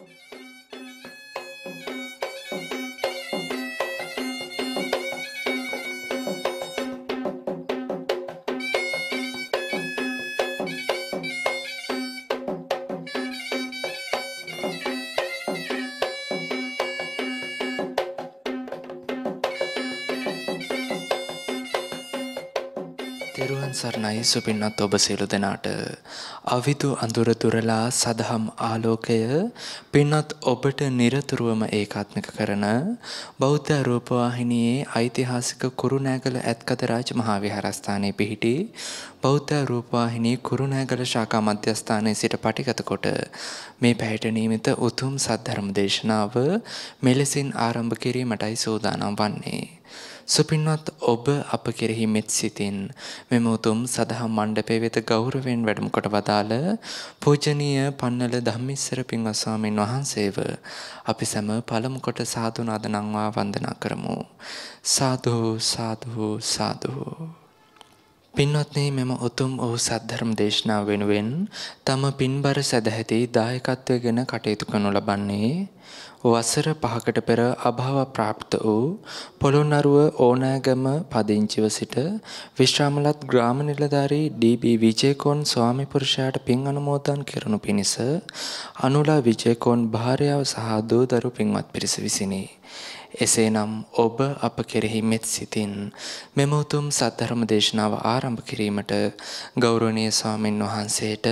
Thank you. තෙරුවන් සරණයි සුපින්නත් ඔබ සියලු දෙනාට අවිදු අඳුර දුරලා සදහම් ආලෝකය පින්නත් ඔබට নিরතුරුවම ඒකාත්මික කරන බෞද්ධ රූපවාහිනියේ ඓතිහාසික කුරුණෑගල ඇත්කතරාජ මහා විහාරස්ථානයේ පිහිටි බෞද්ධ රූපවාහිනී කුරුණෑගල ශාඛා මධ්‍යස්ථානයේ සිට පටිගත කොට මේ පැයට නියමිත උතුම් සද්ධර්ම දේශනාව මෙලෙසින් ආරම්භ කිරීමටයි සූදානම් වන්නේ සුපින්වත් ඔබ අප කෙරෙහි මෙත් සිතින් මෙම උතුම් සදහම් මණ්ඩපය වෙත ගෞරවයෙන් වැඩම කොට වදාළ පූජනීය පන්නල ධම්මිස්සර පින්වත් ස්වාමීන් වහන්සේව අපි සැම පළමු කොට සාදු නාද නංවා වන්දනා කරමු සාදු සාදු සාදු පින්වත්නි මෙම උතුම් වූ සද්ධර්ම දේශනාව වෙනුවෙන් තම පින්බර සැදැහැති දායකත්වය ගැන කටයුතු කරනු ලබන්නේ වසර පහකට පෙර අභාව ප්‍රාප්ත වූ පොළොන්නරුව ඕනෑගම පදිංචිව සිට විශ්‍රාමලත් ග්‍රාම නිලධාරී ඩී.බී. විජේකෝන් ස්වාමිපුරුෂයාට පින් අනුමෝදන් කරනු පිණිස අනුලා විජේකෝන් භාර්යාව සහ දූ දරු පින්වත් පිරිස විසිනි. එසේනම් ඔබ අප කෙරෙහි මෙත් සිතින් මෙම උතුම් සද්ධර්ම දේශනාව ආරම්භ කිරීමට ගෞරවනීය ස්වාමින් වහන්සේට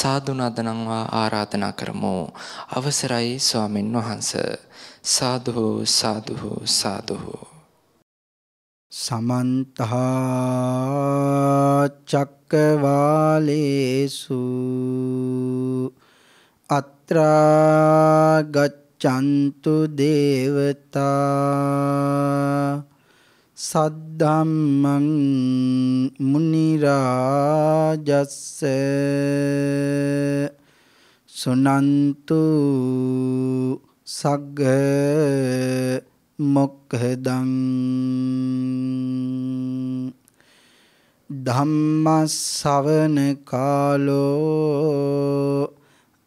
සාදු නදනම්වා ආරාධනා කරමු. අවසරයි ස්වාමින් වහන්ස. සාදු සාදු සාදු සමන්ත චක්කවාලේසු අත්‍රා ගච්ඡ චන්තු දේවතා සද්ධම්මං මුනි රාජස්ස සුනන්තු සග්ග මොක්ඛදං ධම්ම ශවන කාලෝ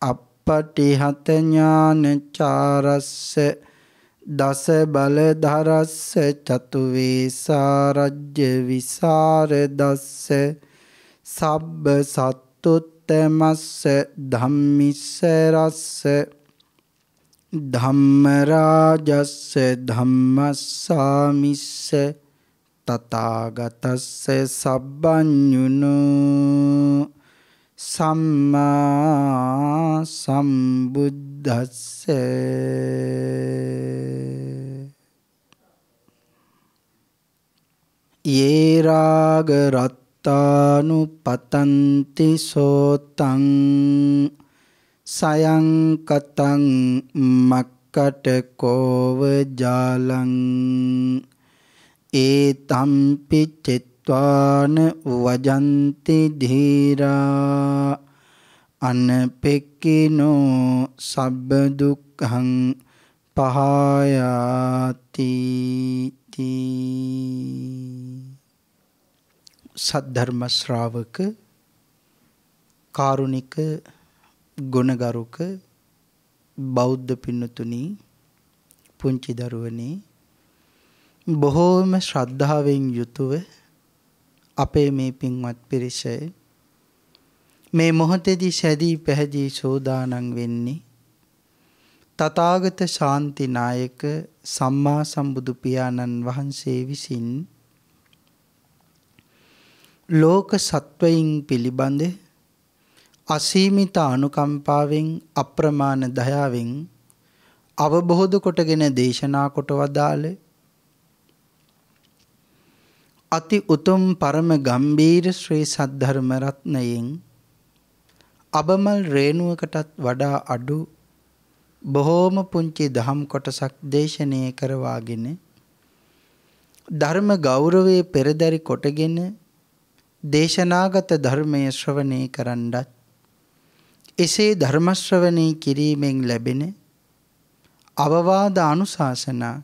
අප්පටිහත ඥානචාරස්ස දස බල ධරස්ස චතු වේසාරජ්‍ය විසර දස්ස සබ්බ සත්තුත්තමස්ස ධම්මිස්ස රස්ස ධම්ම රාජස්ස ධම්මස්සාමිස්ස තථාගතස්ස සබ්බඤුනෝ සම්මා සම්බුද්දස්ස යේ රාග රත්තානු පතන්ති සෝතං සයං කතං මක්කට කෝව ජාලං ඒතම්පි චිත්ත ත්වාන වජන්ති ධීරා අනපෙක්කිනෝ සබ්බ දුක්ඛං පහයාති සද්ධර්ම ශ්‍රාවක කාරුණික ගුණගරුක බෞද්ධ පින්නතුනි පුංචි දරුවනේ බොහෝම ශ්‍රද්ධාවෙන් යුතුව අපේ මේ පින්වත් පිරිස මේ මොහොතේදී සැදී පැහැදී සෝදානම් වෙන්නේ තථාගත ශාන්ති නායක සම්මා සම්බුදු පියාණන් වහන්සේ විසින් ලෝක සත්වයින් පිළිබඳ අසීමිත අනුකම්පාවෙන් අප්‍රමාණ දයාවෙන් අවබෝධ කොටගෙන දේශනා කොට වදාළේ අති උතුම් පරම ගම්බීර ශ්‍රී සද්ධර්ම රත්නයෙන් අබමල් රේණුවකටත් වඩා අඩු බොහෝම පුංචි දහම් කොටසක් දේශනය කරවාගෙන ධර්ම ගෞරවයේ පෙරදරි කොටගෙන දේශනාගත ධර්මය ශ්‍රවණය කරන්නත් එසේ ධර්ම ශ්‍රවණේ කිරීමෙන් ලැබෙන අවවාද අනුශාසනා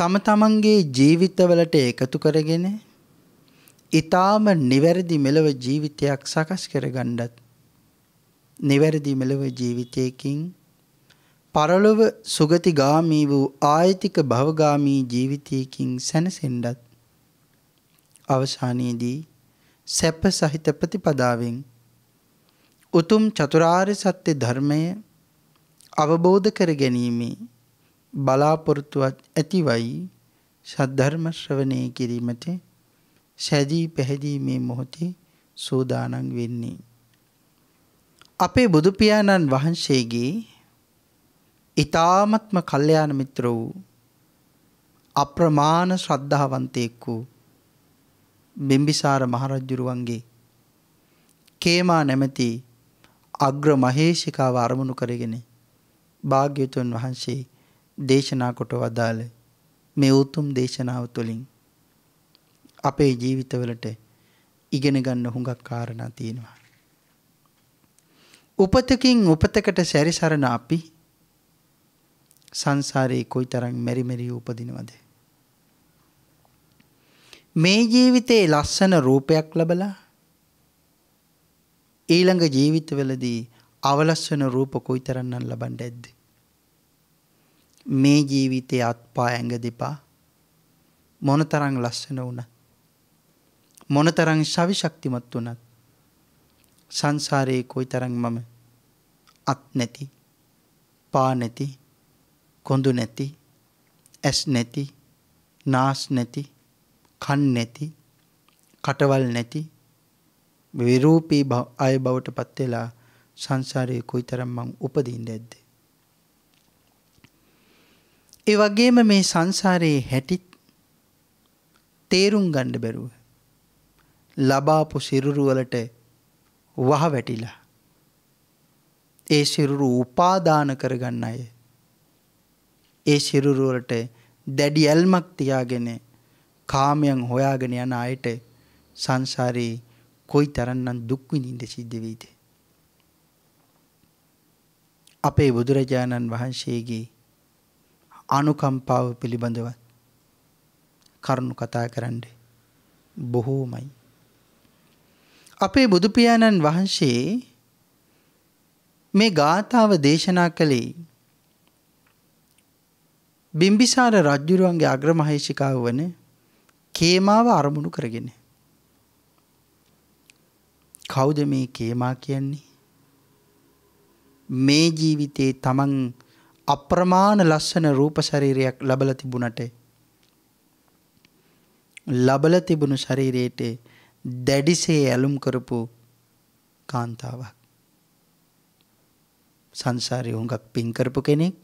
තම තමන්ගේ ජීවිතවලට එකතු කරගෙන ඊටාම නිවැරදි මෙලව ජීවිතයක් සකස් කරගන්නත් නිවැරදි මෙලව ජීවිතයකින් පරලොව සුගතිගාමී වූ ආයතික භවගාමී ජීවිතයකින් සැනසෙන්නත් අවසානයේදී සැප සහිත ප්‍රතිපදාවෙන් උතුම් චතුරාර්ය සත්‍ය ධර්මය අවබෝධ කර ගැනීමේ බලාපොරොත්තුවත් ඇතිවයි සද්ධර්ම ශ්‍රවණය කිරීමට සැදී පැහැදී මේ මොහොතේ සූදානම් වෙන්නේ. අපේ බුදු පියාණන් වහන්සේගේ ඊ타ත්ම කල්යාණ මිත්‍ර වූ අප්‍රමාණ ශ්‍රද්ධාවන්තයෙක් වූ බිම්බිසාර මහරජුරුවන්ගේ කේමා නැමැති අග්‍ර මහේෂිකාව අරමුණු කරගෙන භාග්‍යතුන් වහන්සේ දේශනා කොට වදාළ මේ උතුම් දේශනාව තුළින් අපේ ජීවිතවලට ඉගෙන ගන්න හුඟක් කාරණා තියෙනවා. උපතකින් උපතකට සැරිසරන අපි සංසාරයේ කොයිතරම් මෙරි මෙරි උපදිනවද? මේ ජීවිතේ ලස්සන රූපයක් ලැබලා ඊළඟ ජීවිතවලදී අවලස්සන රූප කොයිතරම්නම් ලබන්න ඇද්ද? මේ ජීවිතයේ අත්පා ඇඟ දෙපා මොනතරං ලස්සන වුණ. මොනතරං ශවිශක්තිමත් වනත් සංසාරයේ කොයි තරං මම අත් නැති පා නැති කොඳු නැති ඇස් නැති නාස් නැති කන් නැති කටවල් නැති විරූපී අය බවට පත්වෙලා සංසාරයේ කොයි තරම් මං උපදීන් ඇද්ද. ඒ වගේම මේ සංසාරයේ හැටිත් තේරුම් ගණ්ඩ බැරුව. ලබාපු සිරුරුවලට වහ වැටිලා. ඒ සිරුරු උපාදාන කරගන්න අය. ඒ සිරුරුවලට දැඩි ඇල්මක් තියාගෙන කාමයන් හොයාගෙන යන අයට සංසාරයේ කොයි තරන්නම් දුක්විනින්ද සිද්ධ වීද. අපේ බුදුරජාණන් වහන්සේගේ අනුකම්පාව පිළිබඳව කරුණු කතා කරන්න බොහෝමයි. අපේ බුදුපියාණන් වහන්සේ මේ ගාථාව දේශනා කළේ බිම්බිසාර රජ්ජුරුවන්ගේ අග්‍රමහේෂිකාව වන කේමාව අරමුණු කරගෙන. කෞද මේ කේමා කියන්නේ? මේ ජීවිතේ තමන් අප්‍රමාණ ලස්සන රූප ශරීරයක් ලැබලා තිබුණට ලැබලා තිබුණු ශරීරයට දැඩිසේ ඇලුම් කරපු කාන්තාවක් සංසාරේ හුඟක් පින් කරපු කෙනෙක්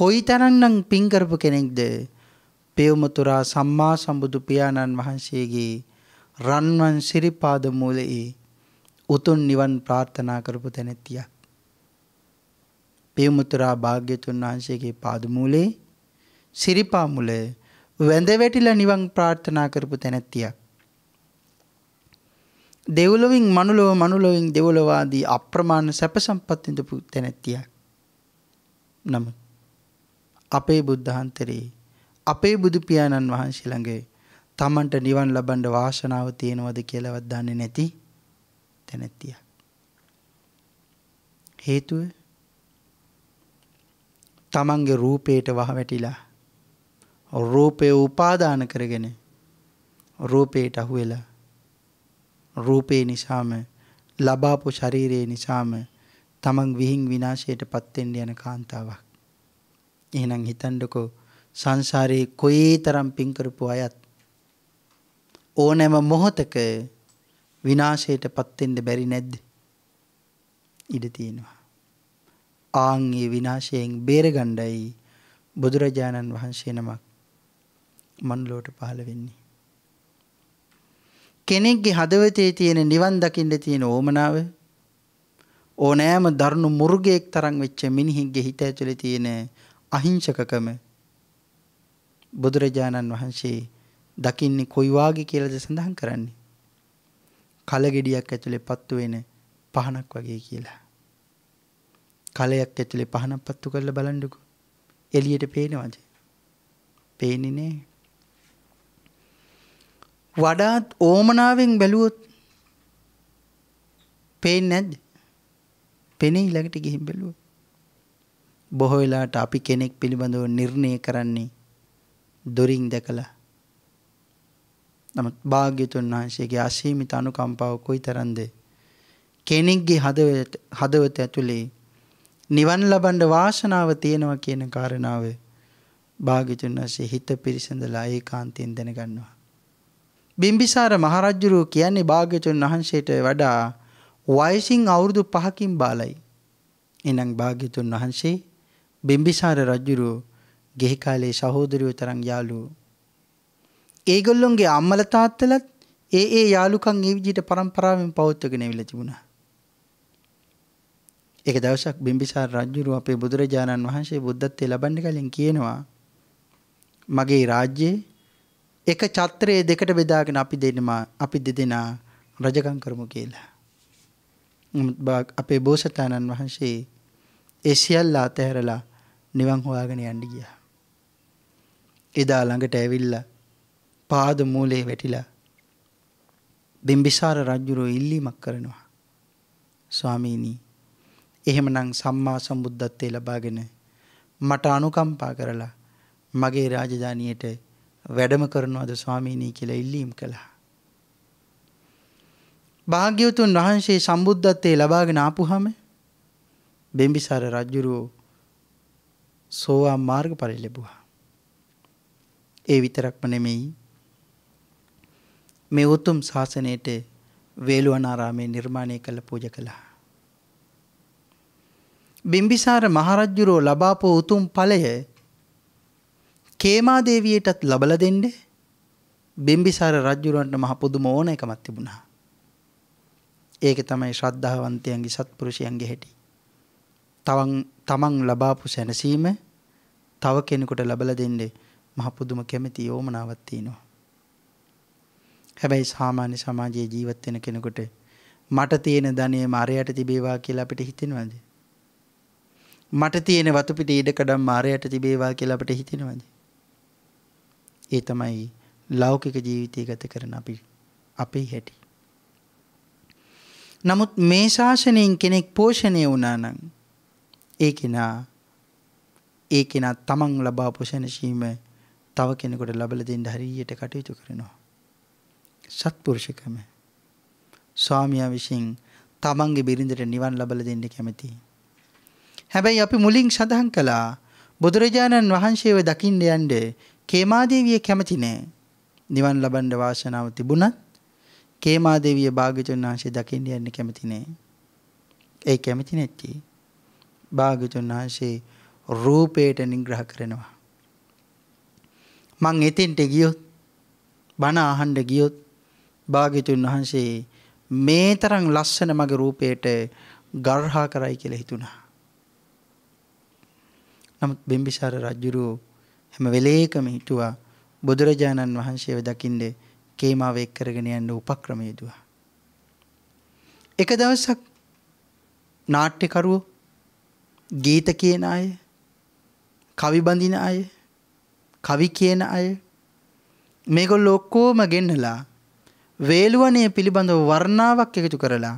කොයි තරන්නම් පින් කරපු කෙනෙක්ද පෙවමතුරා සම්මා සම්බුදු පියාණන් වහන්සේගේ රන්වන් සිරිපාද මූලයේ උතුම් නිවන් ප්‍රාර්ථනා කරපු තැනැත්තියක් පියමුතුරා භාග්‍යතුන් වහන්සේගේ පාදමූලේ සිරිපා මුල වැඳ වැටිලා නිවන් ප්‍රාර්ථනා කරපු තැනැත්තියක්. දෙව්ලොවින් මනුලොව මනුලොවින් දෙව්ලොව ආදී අප්‍රමාණ සැප සම්පත් විඳපු තැනැත්තියක්. නමුත් අපේ බුද්ධාන්තරේ අපේ බුදු පියාණන් වහන්සේ ළඟ තමන්ට නිවන් ලබන්න වාසනාව තියෙනවද කියලාවත් දන්නේ නැති තැනැත්තියක්. හේතුව තමන්ගේ රූපයට වහවැටිලා රූපය උපාදාන කරගෙන රූපයට අහුවෙලා රූපේ නිසාම ලබාපු ශරීරයේ නිසාම තමන් විහිං විනාශයට පත්වෙන්න යන කාන්තාවක්. එහෙනම් හිතන්ඩකෝ සංසාරයේ කොයි තරම් පින්කරපු අයත් ඕනෑම මොහොතක විනාශයට පත්වෙන්න බැරි නැද්ද ඉඩ තියෙනවා. ආන් ඒ විනාශයෙන් බේරගණ්ඩයි බුදුරජාණන් වහන්සේ නමක් මනුලෝට පහළ වෙන්නේ. කෙනෙක්ගේ හදවතේ තියෙන නිවන් දකින්න තියෙන ඕමනාව ඕනෑම දරුණු මුර්ගයෙක් තරම් වෙච්ච මිනිහෙක්ගේ හිත ඇතුලේ තියෙන අහිංසකකම බුදුරජාණන් වහන්සේ දකින්නේ කොයි වාගේ කියලාද සඳහන් කරන්නේ. කලගෙඩියක් ඇතුලේ පත්තු වෙන පහනක් වගේ කියලා. කලයක් ඇතුලේ පහනක් පත්තු කරලා බලන්නකෝ. එළියට පේනවද? පේන්නේ නෑ. වඩාත් ඕමනාවෙන් බැලුවොත් පේන්නේ නැද්ද? පෙනේ ළඟට ගිහින් බැලුවොත්. බොහෝ වෙලාවට අපි කෙනෙක් පිළිබඳව නිර්ණය කරන්නේ දොරින් දැකලා. නමුත් භාග්‍යතුන් වහන්සේගේ අසීමිත අනුකම්පාව කොයිතරම්ද? කෙනෙක්ගේ හදවත හදවත ඇතුලේ නිවන් ලබන්න වාසනාව තියෙනවා කියන කාරණාව භාග්‍යතුන් වහන්සේ හිත පිරිසඳලා ඒකාන්තයෙන් දැනගන්නවා. බිම්බිසාර මහරජුරුව කියන්නේ භාග්‍යතුන් වහන්සේට වඩා වයසින් අවුරුදු 5කින් බාලයි. එනම් භාග්‍යතුන් වහන්සේ බිම්බිසාර රජුරුව ගෙහි කාලේ සහෝදරයෝ තරම් යාළුවෝ. ඒගොල්ලොන්ගේ අම්මල තාත්තලත් ඒ ඒ යාළුකම් ඒ විදිහට පරම්පරාවෙන් පවත්වගෙන ඇවිල්ලා තිබුණා. ඒක දවසක් බිම්බිසාර රජුරු අපේ බුදුරජාණන් වහන්සේ බුද්ධත්වයේ ලබන්න කලින් කියනවා මගේ රාජ්‍යයේ එක චත්‍රයේ දෙකට බෙදාගෙන අපි දෙන්නා අපි දෙදෙනා රජකම් කරමු කියලා. අපේ බෝසතාණන් වහන්සේ ඒ සියල්ල අතහැරලා නිවන් හොයාගෙන යන්න ගියා. එදා ළඟට ඇවිල්ලා පාද මූලේ වැටිලා බිම්බිසාර රජුරෝ ඉල්ලීමක් කරනවා. ස්වාමීනී එහෙමනම් සම්මා සම්බුද්ධත්වයේ ලබාගෙන මට අනුකම්පා කරලා මගේ රාජධානියට වැඩම කරනවද ස්වාමීනී කියලා ඉල්ලීම් කළා. භාග්‍යවතුන් වහන්සේ සම්බුද්ධත්වයේ ලබාගෙන ආපුහම බිම්බිසාර රජුරෝ සෝවාන් මාර්ගඵල ලැබුවා. ඒ විතරක්ම නෙමෙයි මේ උතුම් ශාසනයට වේළුවනාරාමයේ නිර්මාණය කළ පූජ කළා. බිම්බිසාර මහරජ්ජුරෝ ලබාපු උතුම් ඵලය කේමාදේවියටත් ලබල දෙන්න බිම්බිසාර රජ්ජුරුවන්ට මහ පුදුම ඕන එකමත් තිබුණා. ඒක තමයි ශ්‍රද්ධාවන්තයන්ගේ සත්පුරුෂයන්ගේ හැටි. තවන් තමන් ලබාපු සැනසීම තව කෙනෙකුට ලබල දෙන්න මහ පුදුම කැමැති ඕමනාවක් තියෙනවා. හැබැයි සාමාන්‍ය සමාජයේ ජීවත් වෙන කෙනෙකුට මට තියෙන ධනෙ මාරයට තිබේවා කියලා අපිට හිතෙනවද? මට තියෙන වතුපිට ඉඩකඩම් මාරයට තිබේවා කියලා අපිට හිතෙනවද? ඒ තමයි ලෞකික ජීවිතය ගත කරන අපි අපේ හැටි. නමුත් මේ ශාසනයෙන් කෙනෙක් පෝෂණය වුණා නම් ඒ කෙනා ඒ කෙනා තමන් ලබා පෝෂණශීම තව කෙනෙකුට ලබල දෙන්න හරියට කටයුතු කරනවා. සත්පුරුෂකම ස්වාමියා විසින් තමන්ගේ බිරිඳට නිවන් ලබල දෙන්න කැමතියි. හැබැයි අපි මුලින් සඳහන් කළා බුදුරජාණන් වහන්සේව දකින්න යන්නේ කේමාදේවිය කැමති නෑ. නිවන් ලබන්න වාසනාව තිබුණත් කේමාදේවිය භාග්‍යතුන් වහන්සේ දකින්න යන්න කැමති නෑ. ඒ කැමති නැති. භාග්‍යතුන් වහන්සේ රූපේට නිග්‍රහ කරනවා. මං එතෙන්ට ගියොත් බණ අහන්න ගියොත් භාග්‍යතුන් වහන්සේ මේ තරම් ලස්සන මගේ රූපේට ගර්හා කරයි කියලා හිතුණා. නමුත් බිම්බිසාර රජ්ජුරුවෝ හැම වෙලේකම හිටුවා බුදුරජාණන් වහන්සේව දකින්නේ කේමාව එක් කරගෙන යන්න උපක්‍රම යෙදුවා. එක දවසක් නාට්‍යකරුවෝ ගීත කියන අය කවි බඳින අය කවි කියන අය මේගොල්ල ඔක්කෝම ගෙන්නලා වේලුවනය පිළිබඳව වර්ණාවක් එකතු කරලා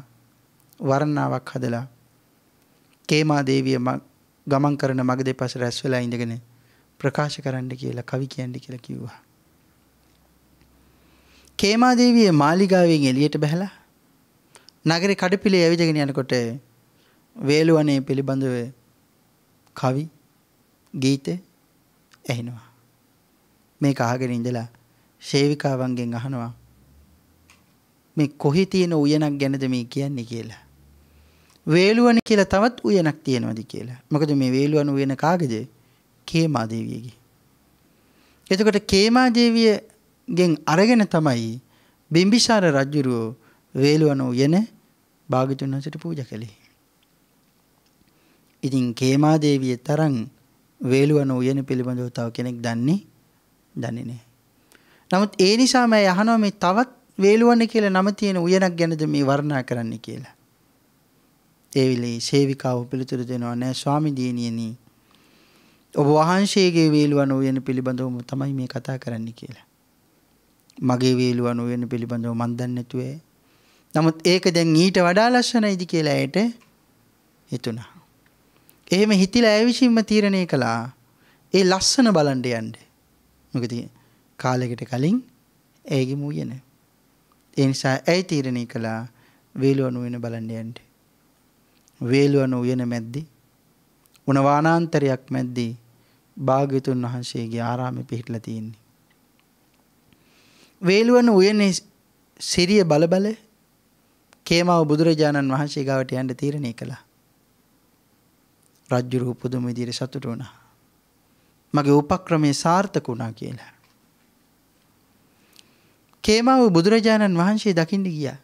වර්ණාවක් හදලා කේමා දේවිය ගමන් කරන මග දෙපස රැස් වෙලා ඉඳගෙන ප්‍රකාශ කරන්න කියලා කවි කියන්න කියලා කිව්වා. කේමාදේවිය මාලිගාවෙන් එළියට බැහැලා නගරේ කඩපිලේ ඇවිදගෙන යනකොට වේලුවනේ පිළිබඳව කවි ගීත ඇහෙනවා. මේක අහගෙන ඉඳලා ශේවිකාවන්ගෙන් අහනවා මේ කොහි තියෙන උයනක් ගැනද මේ කියන්නේ කියලා. වේලුවන කියලා තවත් උයනක් තියෙනවද කියලා. මොකද මේ වේලුවන උයන කාගේද? කේමා දේවියගේ. එතකොට කේමා දේවියගෙන් අරගෙන තමයි බිම්බිසාර රජුරෝ වේලුවන උයන භාග්‍යතුන් වහන්සේට පූජා කළේ. ඉතින් කේමා දේවිය තරම් වේලුවන උයන පිළිබඳව තව කෙනෙක් දන්නේ දන්නේ නැහැ. නමුත් ඒ නිසාම අහනවා මේ තවත් වේලුවන කියලා නම තියෙන උයනක් ගැනද මේ වර්ණනා කරන්න කියලා. ඒ වෙලේ සේවිකාව පිළිතුරු දෙනවා නෑ ස්වාමි දියණියනි ඔබ වහන්සේගේ වේලුවන උයන පිළිබඳවම තමයි මේ කතා කරන්න කියලා. මගේ වේලුවන උයන පිළිබඳව මන් දන්නේ නැතුව. නමුත් ඒක දැන් ඊට වඩා ලස්සනයිද කියලා ඇයට හිතුණා. එහෙම හිතිලා ඇය විසින්ම තීරණය කළා. ඒ ලස්සන බලන්න යන්න. මොකද කාලයකට කලින් ඇයගේ මුයන. ඒ නිසා ඇය තීරණය කළා වේලුවන උයන බලන්න යන්න. වේලුවන උයන මැද්දේ උණ වානාන්තරයක් මැද්දේ භාග්‍යතුන් වහන්සේගේ ආරාමෙ පිහිටලා තියෙන්නේ. වේලුවන උයනේ සිරිය බලබල කේමව බුදුරජාණන් වහන්සේ ගාවට යන්න තීරණය කළා. රාජ්‍ය රූප පුදුම විදිහට සතුටු වුණා. මගේ උපක්‍රමයේ සාර්ථක වුණා කියලා. කේමව බුදුරජාණන් වහන්සේ දකින්න ගියා.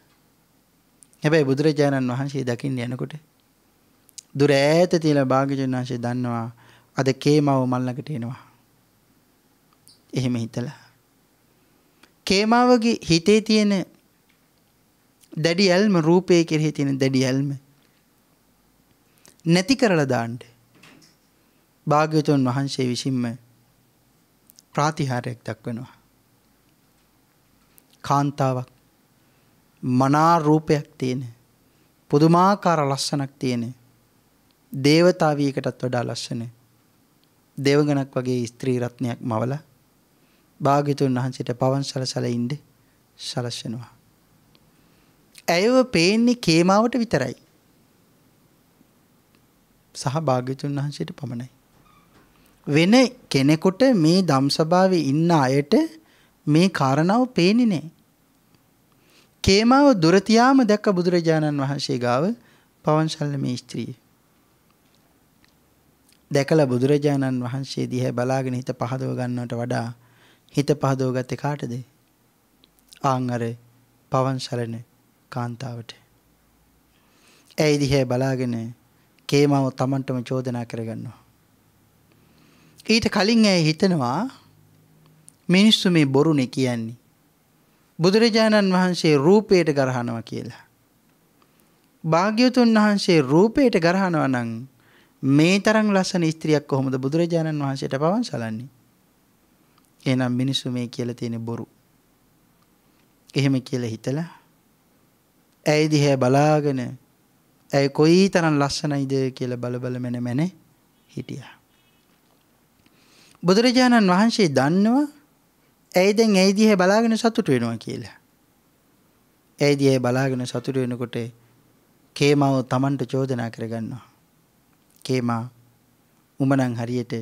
හැබැයි බුදුරජාණන් වහන්සේ දකින්න යනකොට දුර ඈත තියලා භාග්‍යවතුන් වහන්සේ දන්නවා අද කේමව මල්ලකට එනවා. එහෙම හිතලා. කේමාවගේ හිතේ තියෙන දැඩි ඇල්ම රූපය කෙරෙහි තියෙන දැඩි ඇල්ම නැති කරලා දාන්න. භාග්‍යවතුන් වහන්සේ විසින්ම ප්‍රාතිහාරයක් දක්වනවා. කාන්තාවක් මනා රූපයක් තියෙන පුදුමාකාර ලස්සනක් තියෙන දේවතාවියකටත් වඩා ලස්සන දෙවගණක් වගේ ස්ත්‍රී රත්නයක් මවලා භාග්‍යතුන් වහන්සේට පවන් සලසල ඉන්න සලස්වනවා. ඇයව පේන්නේ කේමාවට විතරයි. සහ භාග්‍යතුන් වහන්සේට පමණයි. වෙන කෙනෙකුට මේ ධම්සභාවේ ඉන්න අයට මේ කාරණාව පේන්නේ නැහැ. කේමාව දුර තියාම දැක්ක බුදුරජාණන් වහන්සේ ගාව පවන්සල්ල මේ ස්ත්‍රිය. දැකලා බුදුරජාණන් වහන්සේ දිහා බලාගෙන හිත පහදව ගන්නවට වඩා හිත පහදව ගත්තේ කාටද? ආන් අර පවන් සරණ කාන්තාවට. ඒ දිහා බලාගෙන කේමව Tamanටම චෝදනා කරගන්නවා. ඊට කලින් ඇය හිතනවා මිනිස්සු මේ බොරුනේ කියන්නේ. බුදුරජාණන් වහන්සේ රූපයට ගරහනවා කියලා. භාග්‍යවතුන් වහන්සේ රූපයට ගරහනවා නම් මේ තරම් ලස්සන ස්ත්‍රියක් කොහොමද බුදුරජාණන් වහන්සේට පවන් සලන්නේ? එහෙනම් මිනිස්සු මේ කියලා තියෙන බොරු. එහෙම කියලා හිතලා ඇයි දිහා බලාගෙන ඇයි කොයි තරම් ලස්සනයිද කියලා බල බල මැන මැන හිටියා. බුදුරජාණන් වහන්සේ දන්නවා ඇයි දැන් ඇයි දිහා බලාගෙන සතුට වෙනවා කියලා. ඇයි දිහා බලාගෙන සතුට වෙනකොට කේමව Tamanට චෝදනා කරගන්නවා. කේමා උමනං හරියට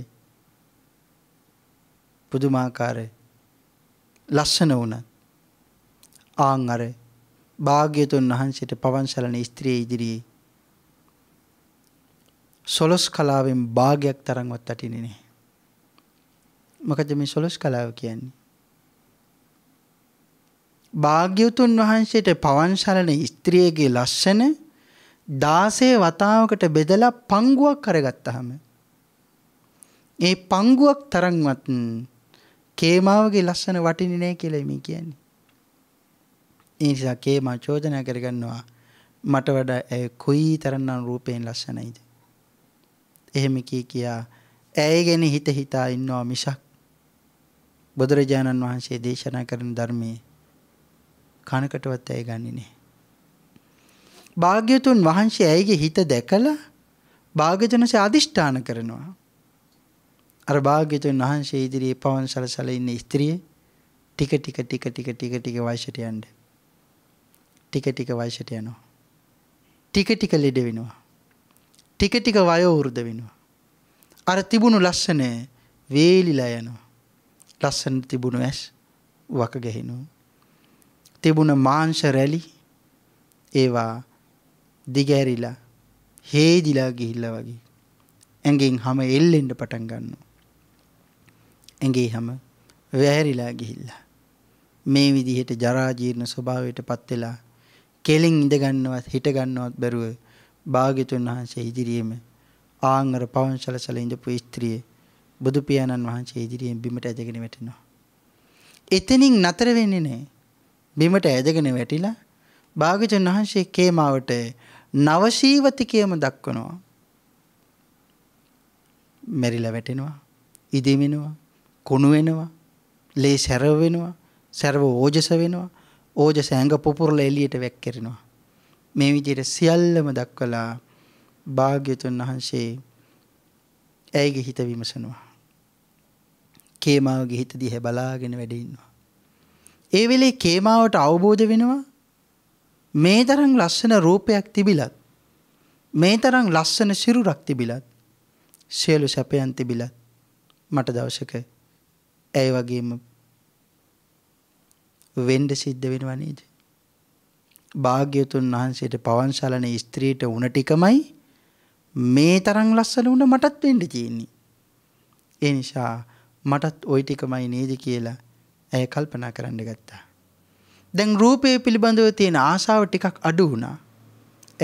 පුදුමාකාර ලස්සන වුණ ආං අර භාග්‍යතුන් වහන්සේට පවන්සලන ස්ත්‍රිය ඉදිරියේ සොලොස් කලාවෙන් භාගයක් තරන්වත් අටිනේ නැහැ. මොකද මේ සොලොස් කලාව කියන්නේ? භාග්‍යවතුන් වහන්සේට පවන්සලන ස්ත්‍රියගේ ලස්සන දාසේ වතාවකට බෙදලා පංගුවක් කරගත්තහම. ඒ පංගුවක් තරන්වත් කේමාවගේ ලස්සන වටිනි නෑ කියලා මේ කියන්නේ. ඒ නිසා කේමා චෝදනා කරගන්නවා මට වඩා ඇය කොයි තරම්නම් රූපයෙන් ලස්සනයිද. එහෙම කී කියා ඇය ගැන හිත හිතා ඉන්නවා මිසක් බුදුරජාණන් වහන්සේ දේශනා කරන ධර්මයේ කනකටවත් ඇය ගන්නේ නැහැ. භාග්‍යතුන් වහන්සේ ඇයිගේ හිත දැකලා භාග්‍යතුන්සේ අදිෂ්ඨාන කරනවා. අර භාග්‍යතුන් වහන්සේ ඉදිරියේ පවන් සලසල ඉන්න ස්ත්‍රිය ටික ටික ටික ටික ටික ටික වයසට යන්න. ටික ටික වයසට යනවා. ටික ටික ලෙඩ වෙනවා. ටික ටික වයෝ වෘද්ධ වෙනවා. අර තිබුණු ලස්සන වේලිලා යනවා. ලස්සන තිබුණු ඇස් වක ගැහෙනවා. තිබුණ මාංශ රැලි ඒවා දිගහැරිලා හේදිලා ගිහිල්ලා වගේ ඇඟෙන් හැම එල්ලෙන්න පටන් ගන්නවා. ඇඟේ හැම වැහැරිලා ගිහිල්ලා මේ විදිහට ජරා ජීර්ණ ස්වභාවයටපත් වෙලා කෙලින් ඉඳ ගන්නවත් හිට ගන්නවත් බැරුව භාග්‍යතුන් වහන්සේ ඉදිරියේම ආංගර පවන්සලසල ඉඳපු ස්ත්‍රිය බුදු පියාණන් වහන්සේ ඉදිරියෙන් බිමට ඇදගෙන වැටෙනවා. එතනින් නතර වෙන්නේ නැහැ. බිමට ඇදගෙන වැටිලා භාග්‍යතුන් වහන්සේ කේමාවට නවශීවතිකයම දක්වනවා. මැරිලා වැටෙනවා. ඉදිමෙනවා. කුණු වෙනවා. ලේ සැරව වෙනවා. සැරව ඕජස වෙනවා. ඕජස ඇඟ පුපුරලා එළියට වැක්කිරෙනවා. මේ විදිහට සියල්ලම දක්වලා භාග්‍යතුන් වහන්සේ ඇයිගේ හිත විමසනවා. කේමාවගේ හිත දිහ බලාගෙන වැඩඉන්නවා. ඒ වෙලේ කේමාවට අවබෝධ වෙනවා මේ තරම් ලස්සන රූපයක් තිබිලත් මේ තරම් ලස්සන සිරුරක් තිබිලත් සියලු සැපයන් තිබිලත් මට දවසක ඇයි වගේම වෙන්ඩ සිද්ධ වෙනවා නේද. භාග්‍යතුන් වහන්සේට පවන්ශලන ස්ත්‍රීට උන ටිකමයි මේ තරම් ලස්සන වුණ මටත් වෙන්ඩ තියෙන්නේ. ඒ නිසා මටත් ওই ටිකමයි නේද කියලා ඇය කල්පනා කරන්න ගත්තා. දැන් රූපය පිළිබඳව තියෙන ආශාව ටිකක් අඩු වුණා.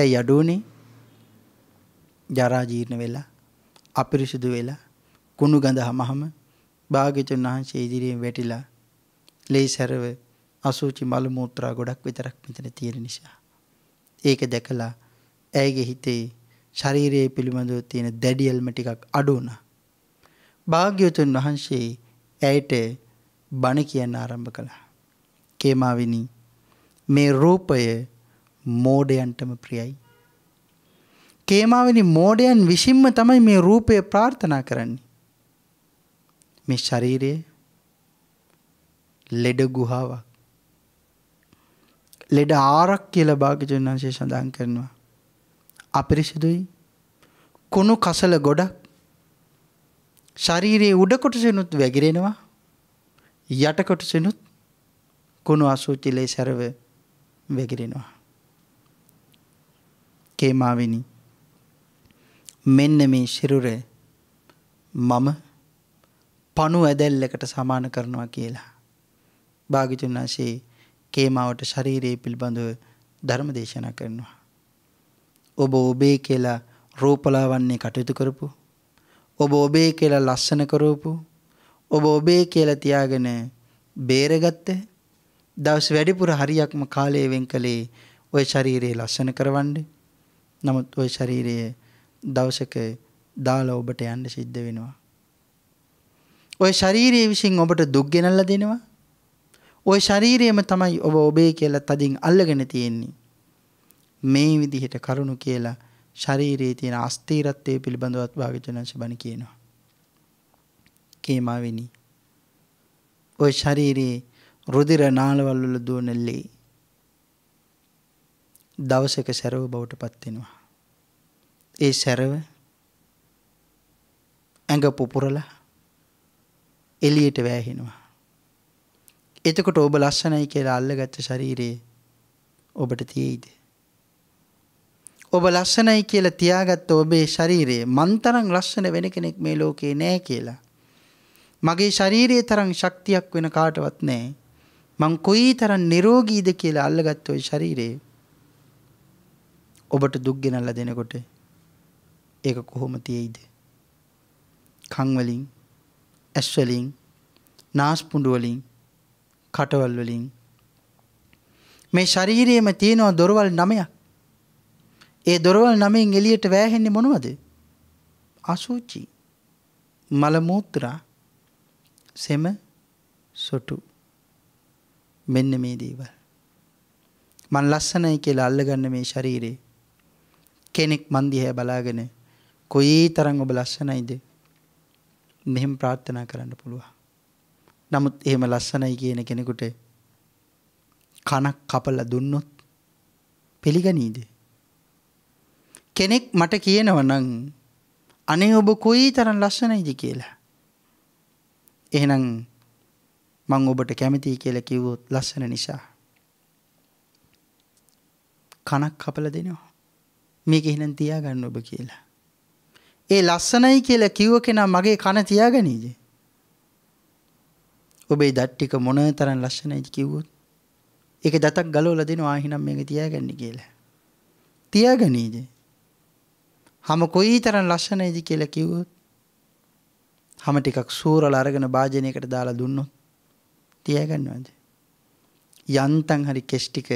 ඇයි අඩු වුණේ? ජරා ජීර්ණ වෙලා, අපිරිසුදු වෙලා, කුණු ගඳ හමහම භාග්‍යතුන් වහන්සේ ඉදිරියෙන් වැටිලා ලේසරව අසුචි මල මූත්‍රා ගොඩක් විතරක් මෙතන තියෙන නිසා. ඒක දැකලා ඇයගේ හිතේ ශරීරයේ පිළිබඳව තියෙන දැඩියල්ම ටිකක් අඩු වුණා. භාග්‍යවතුන් වහන්සේ ඇයට බණ කියන්න ආරම්භ කළා. කේමාවිනි මේ රූපය මෝඩයන්ටම ප්‍රියයි. කේමාවිනි මෝඩයන් විසින්ම තමයි මේ රූපය ප්‍රාර්ථනා කරන්නේ. මේ ශරීරය ලෙඩ ගුහාවක්. ලෙඩ ආරක් කියල භාගජන් වන්සේ සඳහන් කරනවා. අපිරිසිදුයි කුණු කසල ගොඩක් ශරීරයේ උඩකොටසනුත් වැගිරෙනවා යටකොටසනුත් කුණු අසුචි ලේ සරව වැගිරෙනවා. කේමාවෙනි මෙන්න මේ ශිරුර මම පණු ඇදැල්ලකට සමාන කරනවා කියලා. භාගිතුන් වහන්සේ කේමාවට ශරීරයේ පිළිබඳව ධර්ම දේශනා කරනවා. ඔබ ඔබේ කියලා රූපලාවන්නේ කටයුතු කරපු. ඔබ ඔබේ කියලා ලස්සන කරූපු. ඔබ ඔබේ කියලා තියාගෙන බේරගත්තේ දවස් වැඩිපුර හරියක්ම කාලය වෙන් කළේ ඔය ශරීරයේ ලස්සන කරවන්න. නමුත් ඔය ශරීරයේ දවසක දාලා ඔබට යන්න සිද්ධ වෙනවා. ඔය ශරීරයේ විසින් ඔබට දුක් ගෙනල්ලා දෙනවා. ඔය ශරීරයම තමයි ඔබ ඔබේ කියලා තදින් අල්ලගෙන තියෙන්නේ. මේ විදිහට කරුණු කියලා ශරීරයේ තියෙන අස්ථීරත්වය පිළිබඳවත් භාග්‍යවතුන් සබණ කියනවා. කේමාවෙනි. ඔය ශරීරයේ රුධිර නාලවල් වල දුවන ලේ දවසක සැරව බවට පත් වෙනවා. ඒ සැරව ඇඟ පුපුරලා එළියට වෑහෙනවා. එතකොට ඔබ ලස්සනයි කියලා අල්ලගත්ත ශරීරයේ ඔබට තියෙයිද? ඔබ ලස්සනයි කියලා තියාගත්ත ඔබේ ශරීරයේ මන්තරම් ලස්සන වෙන කෙනෙක් මේ ලෝකේ නෑ කියලා. මගේ ශරීරයේ තරම් ශක්තියක් වෙන කාටවත් නෑ. මං කොයි තරම් නිරෝගීද කියලා අල්ලගත්ත ওই ශරීරේ ඔබට දුක් ගෙනල්ලා දෙනකොට ඒක කොහොම තියෙයිද? කන් වලින්, ඇස් වලින්, නාස්පුඩු වලින්, කටවල් වලින් මේ ශරීරයේම තියෙනවා දොරවල් 9ක්. ඒ දොරවල් 9න් එළියට වැහෙන්නේ මොනවද? අසුචි, මල මූත්‍රා, සෙම, සොටු මෙන්න මේ දේවල්. මං ලස්සනයි කියලා අල්ලගන්න මේ ශරීරේ. කෙනෙක් මන් දිහා බලාගෙන කොයි තරම් ඔබ ලස්සනයිද? මෙහෙම ප්‍රාර්ථනා කරන්න පුළුවන්. නමුත් එහෙම ලස්සනයි කියන කෙනෙකුට කනක් කපලා දුන්නොත් පිළිගනීද? කෙනෙක් මට කියනව නම් අනේ ඔබ කොයි තරම් ලස්සනයිද කියලා. එහෙනම් මං ඔබට කැමතියි කියලා කිව්වොත් ලස්සන නිසා. කනක් කපලා දෙනවා. මේක එහෙනම් තියාගන්න ඔබ කියලා. ඒ ලස්සනයි කියලා කිව්ව කෙනා මගේ කන තියාගනීද? ඔබේ දත් ටික මොන තරම් ලස්සනයිද කිව්වොත් ඒක දතක් ගලවලා දෙනවා ආහිනම් මේක තියාගන්න කියලා. තියාගනීද? හැම කොයි තරම් ලස්සනයිද කියලා කිව්වොත් හැම ටිකක් සූරලා අරගෙන වාජනයකට දාලා දුන්නොත් තියගන්නවද. යන්තන් හරි කෙස්්ටික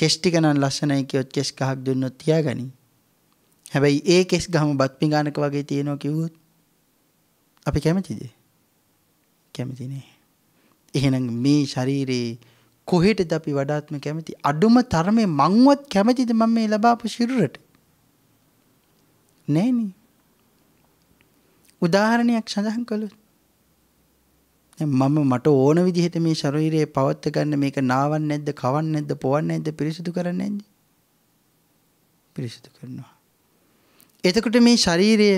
කෙස්්ටිකනන් ලස්සනයි කියොත් කෙස් ගහක් දුන්නොත් තියාගනි. හැබැයි ඒ කෙස් ගහම බත් පිගානක වගේ තියෙනවා කිව්වොත් අපි කැමතිද කැමතිනේ. එහෙනම් මේ ශරීරයේ කොහෙට අපි වඩාත්ම කැමති අඩුම තරමේ මංවත් කැමතිද මම මේ ලබාපු ශිරුරට නෑන උදාහරණයක් සඳහන් කළොත් මම මට ඕන විදිහට මේ ශරීරය පවත් ගන්න මේක නාවන්නේ නැද්ද, කවන්නේ නැද්ද, පොවන්නේ නැද්ද, පිරිසිදු කරන්නේ නැද්ද? පිරිසිදු කරනවා. එතකොට මේ ශරීරය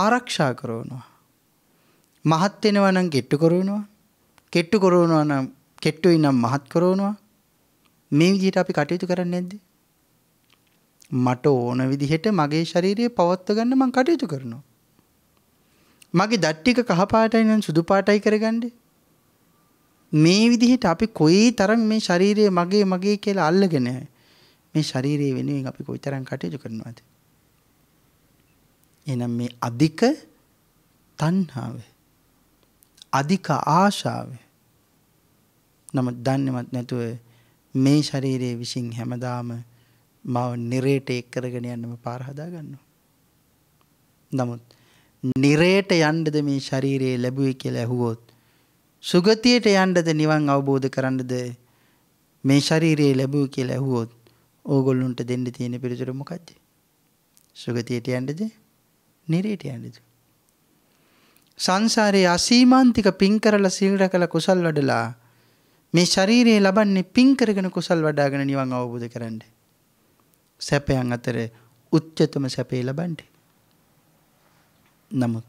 ආරක්ෂා කරනවා. මහත් වෙනවා නම් කෙට්ටු කරනවා. කෙට්ටු කරනවා නම් කෙට්ටුයි නම් මහත් කරනවා. මේ විදිහට අපි කටයුතු කරන්නේ නැද්ද? මට ඕන විදිහට මගේ ශරීරය පවත්වා ගන්න මම කටයුතු කරනවා. මගේ දත් ටික කහ පාටයි නම් සුදු පාටයි කරගන්නේ. මේ විදිහට අපි කොයි තරම් මේ ශරීරය මගේ මගේ කියලා අල්ලගෙන මේ ශරීරය වෙනුවෙන් අපි කොයි තරම් කටයුතු කරනවද? එහෙනම් මේ අධික තණ්හාව අධික ආශාව නමුත් දන්නේවත් නැතුව මේ ශරීරයේ විසින් හැමදාම මාව නිරේට එක් කරගෙන යන්නම පාර හදා ගන්නවා. නමුත් නිරේට යන්නද මේ ශරීරයේ ලැබුවේ කියලා ඇහුවොත් සුගතියට යන්නද නිවන් අවබෝධ කරන්නද මේ ශරීරයේ ලැබුවේ කියලා ඇහුවොත් ඕගොල්ලන්ට දෙන්න තියෙන පිළිතුර මොකද්ද? සුගතියට යන්නද? නිරේට යන්නද? සංසාරයේ අසීමාන්තික පින් කරලා සිල් රැකලා කුසල් වඩලා මේ ශරීරයේ ලබන්නේ පින් කරගෙන කුසල් වඩාගෙන නිවන් අවබෝධ කරන්නේ. සැපයන් අතර උච්චතම සැපේ ලබන්නේ නමුත්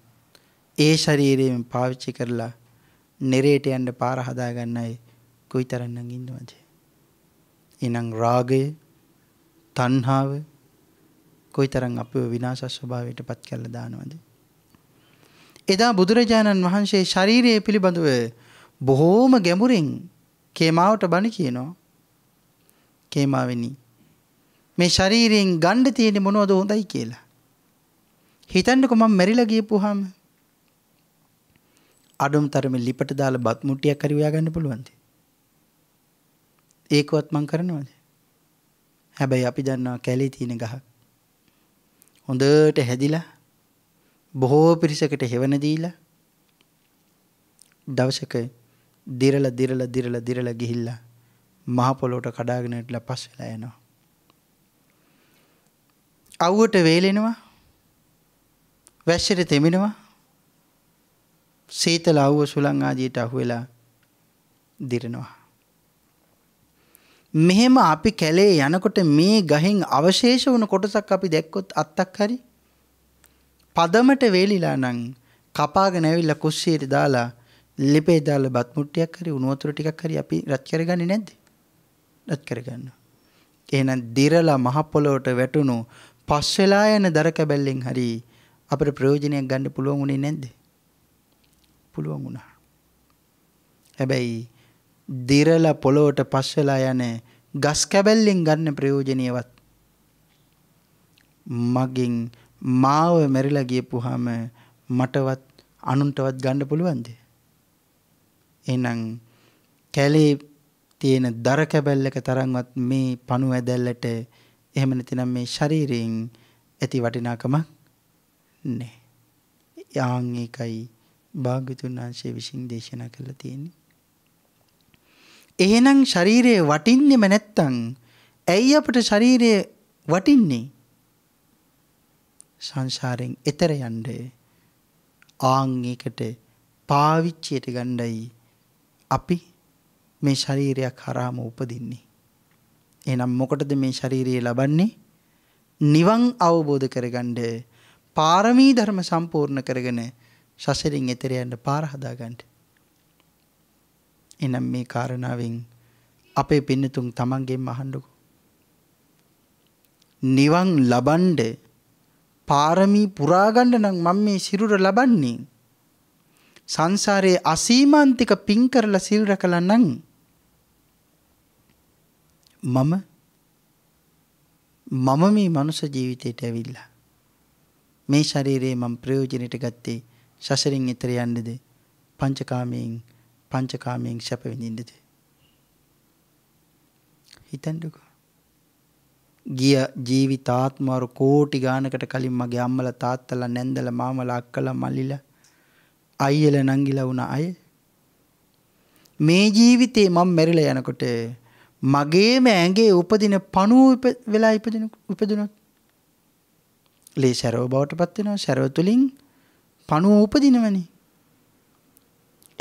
ඒ ශරීරයෙන් පාවිච්චි කරලා නෙරේට යන්න පාර හදාගන්න අය කොයිතරම්නම් ඉන්නවද? එහෙනම් රාගය, තණ්හාව කොයිතරම් අපව විනාශ ස්වභාවයට පත් කරලා දානවද? එදා බුදුරජාණන් වහන්සේ ශරීරය පිළිබඳව බොහෝම ගැඹුරින් කේමාවට බණ කියනවා. කේමාවෙනි මේ ශරීරයෙන් ගන්න තියෙන්නේ මොනවද හොඳයි කියලා. හිතන්නකෝ මම මැරිලා ගියපුවාම අඩුම තරමේ ලිපට දාලා බත් මුට්ටියක් හරි උයා ගන්න පුළුවන්ද? ඒකවත් මං කරනවද? හැබැයි අපි දන්නවා කැලේ තියෙන ගහ. හොඳට හැදිලා බොහෝ පිරිසකට හෙවණ දීලා දවසක දිරලා දිරලා දිරලා දිරලා ගිහිල්ලා මහ පොළොවට කඩාගෙන ඉట్లా පස්සෙලා යනවා. අවුවට වේලෙනවා වැස්සට තෙමෙනවා සීතල අවුව සුළං ආදියට අහුවෙලා දිරනවා. මෙහෙම අපි කැලේ යනකොට මේ ගහෙන් අවශේෂ වුණු කොටසක් අපි දැක්කොත් අත්තක් හරි පදමට වේලිලා නම් කපාගෙන ඇවිල්ලා කුස්සියට දාලා ලිපේ දාලා බත් මුට්ටියක් හරි උණු වතුර ටිකක් හරි අපි රත් කරගන්නේ නැද්ද? රත් කරගන්නවා. එහෙනම් දිරලා මහ පොළොවට වැටුණු පස් වෙලා යන දර කැබැල්ලෙන් හරි අපට ප්‍රයෝජනයක් ගන්න පුළුවන් උනේ නැද්ද? පුළුවන් වුණා. හැබැයි දිරලා පොළොවට පස්සලා යන ගස් කැබැල්ලෙන් ගන්න ප්‍රයෝජනියවත් මගෙන් මාව මෙරිලා ගියපුවාම මටවත් අනුන්ටවත් ගන්න පුළුවන්ද? එහෙනම් කැලේ තියෙන දර කැබැල්ලක තරම්වත් මේ පණු ඇදැල්ලට එහෙම නැතිනම් මේ ශරීරයෙන් ඇති වටිනාකමක් නෑ. යාං එකයි භාගතුන් වහන්සේ විසින් දේශනා කළ තියෙන්නේ. එහෙනම් ශරීරයේ වටින්නේම නැත්තම් ඇයි අපට ශරීරයේ වටින්නේ? සංසාරයෙන් එතර යන්න ආන් එකට පාවිච්චියට ගණ්ඩයි අපි මේ ශරීරයක් හරාම උපදින්නේ. එහෙනම් මොකටද මේ ශරීරය ලබන්නේ? නිවන් අවබෝධ කරගන්න පාරමී ධර්ම සම්පූර්ණ කරගෙන සසරින් එතෙර යන්න පාර හදාගන්න. එනම් මේ කාරණාවෙන් අපේ පින්නතුන් තමන්ගෙන් අහන්නකෝ. නිවන් ලබන්ඩ පාරමී පුරාගණ්ඩ නම් මං මේ සිරුර ලබන්නේ. සංසාරයේ අසීමන්තික පින් කරලා සිල්ර කළ නං මම මම මේ මනුස ජීවිතයට ඇවිල්ලා. මේ ශරීරයේ මම ප්‍රයෝජනෙට ගත්තේ සසරින් එතර යන්නද පංචකාමයෙන් පංචකාමයෙන් සැප විඳින්නද හිතන්නකෝ ගිය ජීවිතාත්මවර කෝටි ගානකට කලින් මගේ අම්මලා තාත්තලා නැන්දලා මාමලා අක්කලා මල්ලිලා අයියලා නංගිලා වුණ අය මේ ජීවිතේ මම මැරිලා යනකොට මගේම ඇඟේ උපදින පණුව වෙලා ඉපදින උපදිනොත් ලේ ශරව බවට පත් වෙනවා ශරව තුලින් පණුව උපදිනවනේ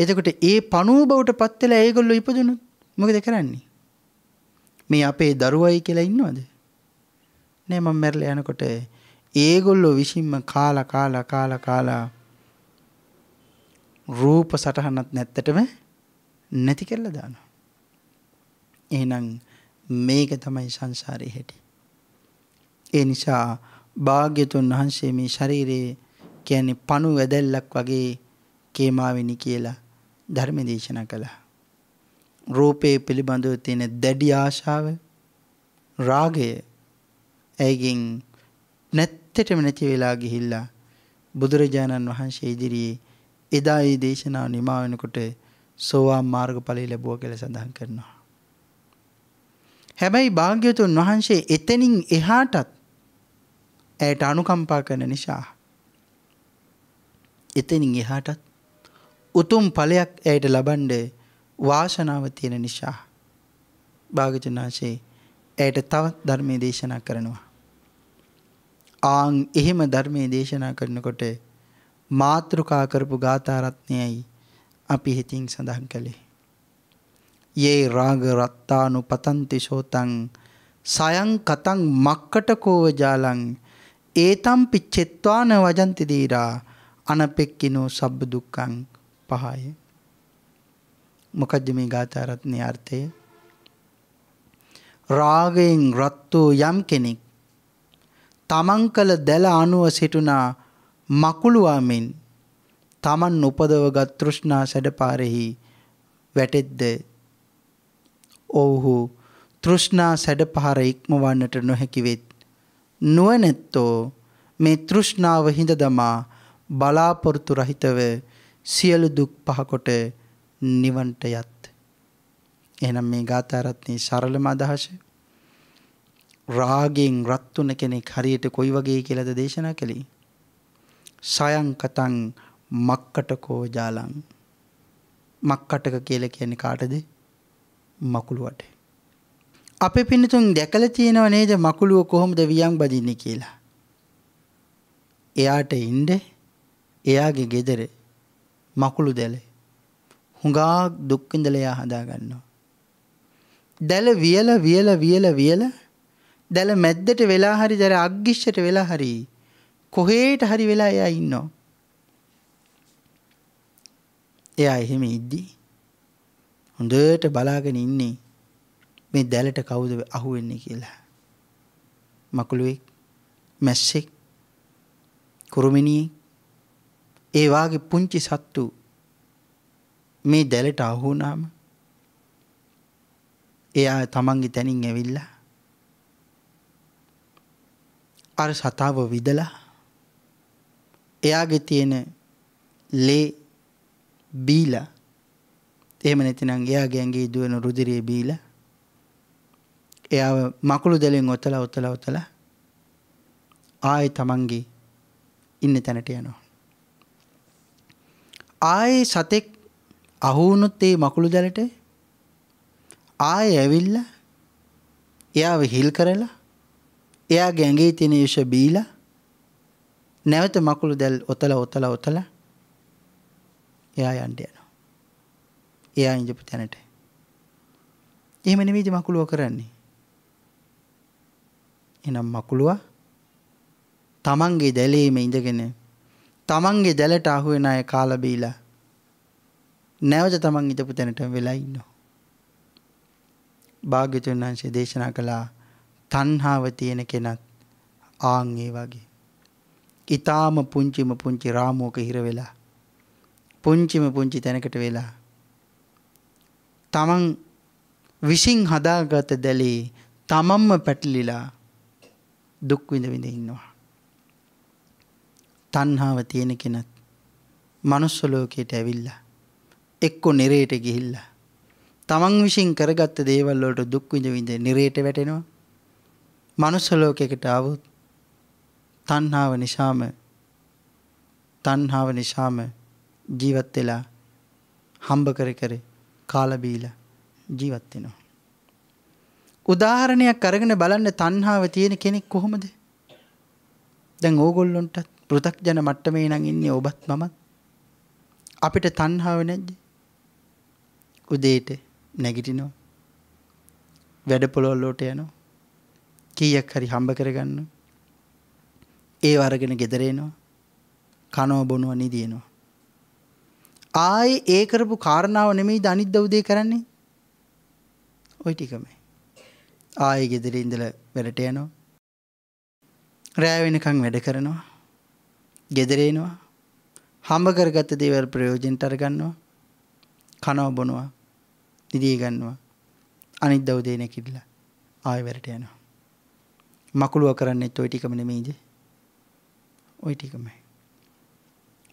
එතකොට ඒ පණුව බවට පත් වෙලා ඒගොල්ලෝ ඉපදුනොත් මොකද කරන්නේ මේ අපේ දරුවයි කියලා ඉන්නවද නෑ මම මැරලා යනකොට ඒගොල්ලෝ විසින්ම කාලා කාලා කාලා කාලා රූප සටහනක් නැත්තටම නැති කරලා දානවා එහෙනම් මේක තමයි සංසාරේ හැටි ඒ නිසා භාග්‍යතුන් වහන්සේ මේ ශරීරයේ කියන්නේ පණු වැදැල්ලක් වගේ කේමාවෙනි කියලා ධර්ම දේශනා කළා. රූපයේ පිළිබඳව තියෙන දැඩි ආශාව රාගය ඇයිගෙන් නැත්තටම නැති වෙලා ගිහිල්ලා බුදුරජාණන් වහන්සේ ඉදිරියේ එදා ඒ දේශනාව නිමා වෙනකොට සෝවාන් මාර්ගඵලය ලැබුවා කියලා සඳහන් කරනවා. හැබැයි භාග්‍යවතුන් වහන්සේ එතනින් එහාටත් ඇයට අනුකම්පා කරන නිසා. එතනින් එහාටත් උතුම් ඵලයක් ඇයට ලබන්ඩ වාසනාව තියෙන නිසා. භාගචනාසේ ඇයට තවත් ධර්මය දේශනා කරනවා. ආං එහෙම ධර්මය දේශනා කරනකොට මාතෘකා කරපු ගාථාරත්නයයි අපි හිතින් සඳහන් කළේ. යේ රාග රත්තානු පතන්ති සෝතන් සයං කතන් මක්කට කෝවජාලං ඒතම් පිච්චෙත්වාන වජන්ති දීරා අනපෙක්කිනෝ සබ්බ දුක්ඛං පහය මොකද්ද මේ ගාථා රත්නේ අර්ථය රාගයෙන් රත් වූ යම් කෙනෙක් තමන් කළ දැල අනුව සිටුනා මකුළුවාමින් තමන් උපදවගත් තෘෂ්ණා සැඩපාරෙහි වැටෙද්ද ඔවුහු තෘෂ්ණා සැඩපහර ඉක්මවන්නට නොහැකි වෙත් නුවණැත්තෝ මේ තෘෂ්ණාව හිඳ දමා බලාපොරොත්තු රහිතව සියලු දුක් පහකොට නිවන්ට යත්. එහෙනම් මේ ගාථාරත්නේ සරලම අදහස රාගෙන් රත් වුණ කෙනෙක් හරියට කොයි වගේ කියලාද දේශනා කළේ? සයන්කතං මක්කටකෝ ජාලං මක්කටක කියලා කියන්නේ කාටද? මකුළුවට. අපි පිනතුන් දැකලා තියෙනව නේද මකුළුව කොහොමද වියන් බදින්නේ කියලා. එයාට ඉන්න එයාගේ ගෙදර මකුළු දැල හුඟා දුක් විඳලා එයා හදා ගන්නවා. දැල වියල වියල වියල වියල දැල මැද්දට වෙලා හරි දැර අග්ගිෂ්ඨට වෙලා හරි කොහේට හරි වෙලා එයා ඉන්නවා. එයා එහෙම ඉද්දි හොඳට බලාගෙන ඉන්නේ මේ දැලට කවුද අහුවෙන්නේ කියලා. මකුළුවෙක් මැස්සෙක් කුරුමිණියෙක් ඒ වාගේ පුංචි සත්තු මේ දැලට අහු වුණාම එයා තමන්ගේ තැනින් ඇවිල්ලා අර සතාව විදලා එයාගේ තියෙන ලේ බීලා එහෙම නැතිනම් එයාගේ ඇඟේ දුවන රුධිරය බීලා එයා මකුළු දෙලෙන් ඔතලා ඔතලා ඔතලා ආයේ තමන්ගේ ඉන්න තැනට යනවා. ආයේ සතෙක් අහු වුණොත් ඒ මකුළු දැලට ආයේ ඇවිල්ලා එයාව හිල් කරලා එයා ගැඟේ තියෙන යුෂ බීලා නැවත මකුළු දැල් ඔතලා ඔතලා ඔතලා එයා යන්න යනවා. එයා ඉඳපු තැනට. එහෙම නෙමෙයිද මකුළුව කරන්නේ. එනම් මකුළුවා තමන්ගේ දැලේම ඉඳගෙන තමන්ගේ දැලට අහුවෙන අය කාලා බීලා නැවත තමන් හිටපු තැනට වෙලා ඉන්නවා. භාග්‍යතුන් වහන්සේ දේශනා කළා තණ්හාව තියෙන කෙනත් ආන් ඒ වගේ. ඊටාම පුංචිම පුංචි රාමුවක හිර වෙලා පුංචිම පුංචි තැනකට වෙලා තමන් විසින් හදාගත දැලේ තමන්ම පැටලිලා දුක් විඳ විඳ ඉන්නවා. තණ්හාව තියෙන කෙනත් manuss ලෝකයට ඇවිල්ලා එක්ක නිරේට ගිහිල්ලා තමන් විශ්ින් කරගත්ත දේවල් වලට දුක් විඳ විඳ නිරේට වැටෙනවා. manuss ලෝකයකට ආවොත් තණ්හාව නිසාම තණ්හාව නිසාම ජීවත් වෙලා හම්බ කර කර කාලා බීලා ජීවත් වෙනවා. උදාහරණයක් අරගෙන බලන්න තණ්හාව තියෙන කෙනෙක් කොහොමද? දැන් ඕගොල්ලොන්ටත් පෘථග්ජන මට්ටමේ නම් ඉන්නේ ඔබත් මමත්. අපිට තණ්හාව නැද්ද? උදේට නැගිටිනවා. වැඩ පොළොල් වලට යනවා. කීයක් හරි හම්බ කරගන්නවා. ඒව අරගෙන ගෙදර එනවා. කනෝ බොනෝ නිදිනවා. ආයේ ඒ කරපු කාරණාව නෙමෙයි අනිද්දා උදේ කරන්නේ. ওই ටිකමයි. ආයෙ ගෙදර ඉඳලා වැඩට යනවා. රෑ වෙනකන් වැඩ කරනවා. ගෙදර එනවා. හම්බ කරගත්ත දේවල් ප්‍රයෝජනට අරගන්නවා. කනවා බොනවා. නිදී ගන්නවා. අනිත් දවසේ නැකිట్లా ආයෙ වැඩට යනවා. මකුලුව කරන්නෙත් ওই ටිකම නෙමෙයිද? ওই ටිකමයි.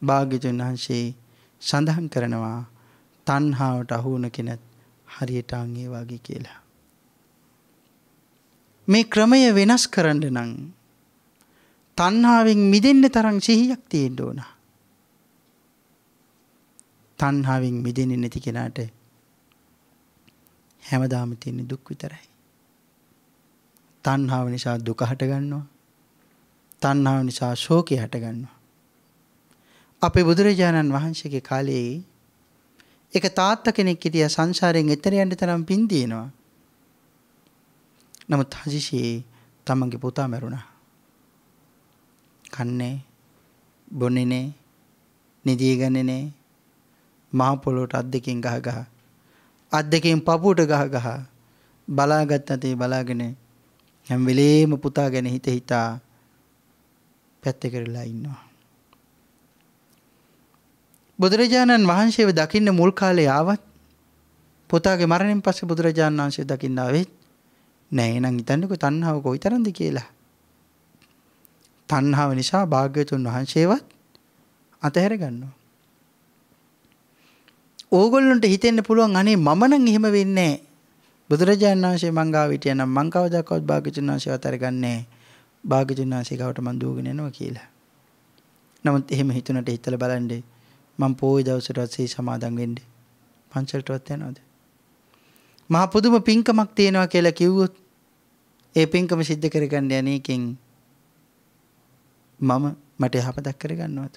භාග්‍යතුන් වහන්සේ සඳහන් කරනවා තණ්හාවට අහු වුණ කෙනත් හරියට අන් ඒ වගේ කියලා. මේ ක්‍රමය වෙනස් කරන්න නම් තණ්හාවෙන් මිදෙන්න තරම් සිහියක් තියෙන්න ඕන. තණ්හාවෙන් මිදෙන්නේ නැති කෙනාට හැමදාම තියෙන දුක් විතරයි. තණ්හාව නිසා දුක හටගන්නවා. තණ්හාව නිසා ශෝකය හටගන්නවා. අපේ බුදුරජාණන් වහන්සේගේ කාලයේ එක තාත්ත කෙනෙක් හිටියා සංසාරයෙන් එතර යන්න තරම් පින් දිනනවා. නමුත් හසිෂයේ තමන්ගේ පුතා මැරුණා. කන්නේ බොන්නේ නෑ නිදී ගන්නේ නෑ මහ පොළොවට අත් දෙකෙන් ගහ ගහ අත් දෙකෙන් පපුවට ගහ ගහ බලාගත් නැතේ බලාගෙන හැම වෙලේම පුතා ගැන හිත හිතා පැත්තේ කරලා ඉන්නවා. බුදුරජාණන් වහන්සේව දකින්න මුල් කාලේ ආවත් පුතාගේ මරණයෙන් පස්සේ බුදුරජාණන් වහන්සේ දකින්න ආවෙත් නෑ එහෙනම් හිතන්නකෝ තණ්හාව කොයිතරම්ද කියලා. තණ්හාව නිසා භාග්‍යතුන් වහන්සේවත් අතහැර ගන්නවා. ඕගොල්ලන්ට හිතෙන්න පුළුවන් අනේ මම නම් එහෙම වෙන්නේ නෑ. බුදුරජාණන් වහන්සේ මං ගාව හිටියා නම් මං කවදාකවත් භාග්‍යතුන් වහන්සේව අතහැර ගන්නෑ. භාග්‍යතුන් වහන්සේ ගාවට මං දුවගෙන යනවා කියලා. නමුත් එහෙම හිතුණට හිතලා බලන්න මං පොයි දවසටවත් සී සමාදන් වෙන්නේ. පන්සලටවත් යනවද? මහා පුදුම පිංකමක් තියෙනවා කියලා කිව්වොත් ඒ පින්කම සිද්ධ කරගන්න යන එකෙන් මම මට යහපතක් කරගන්නවද?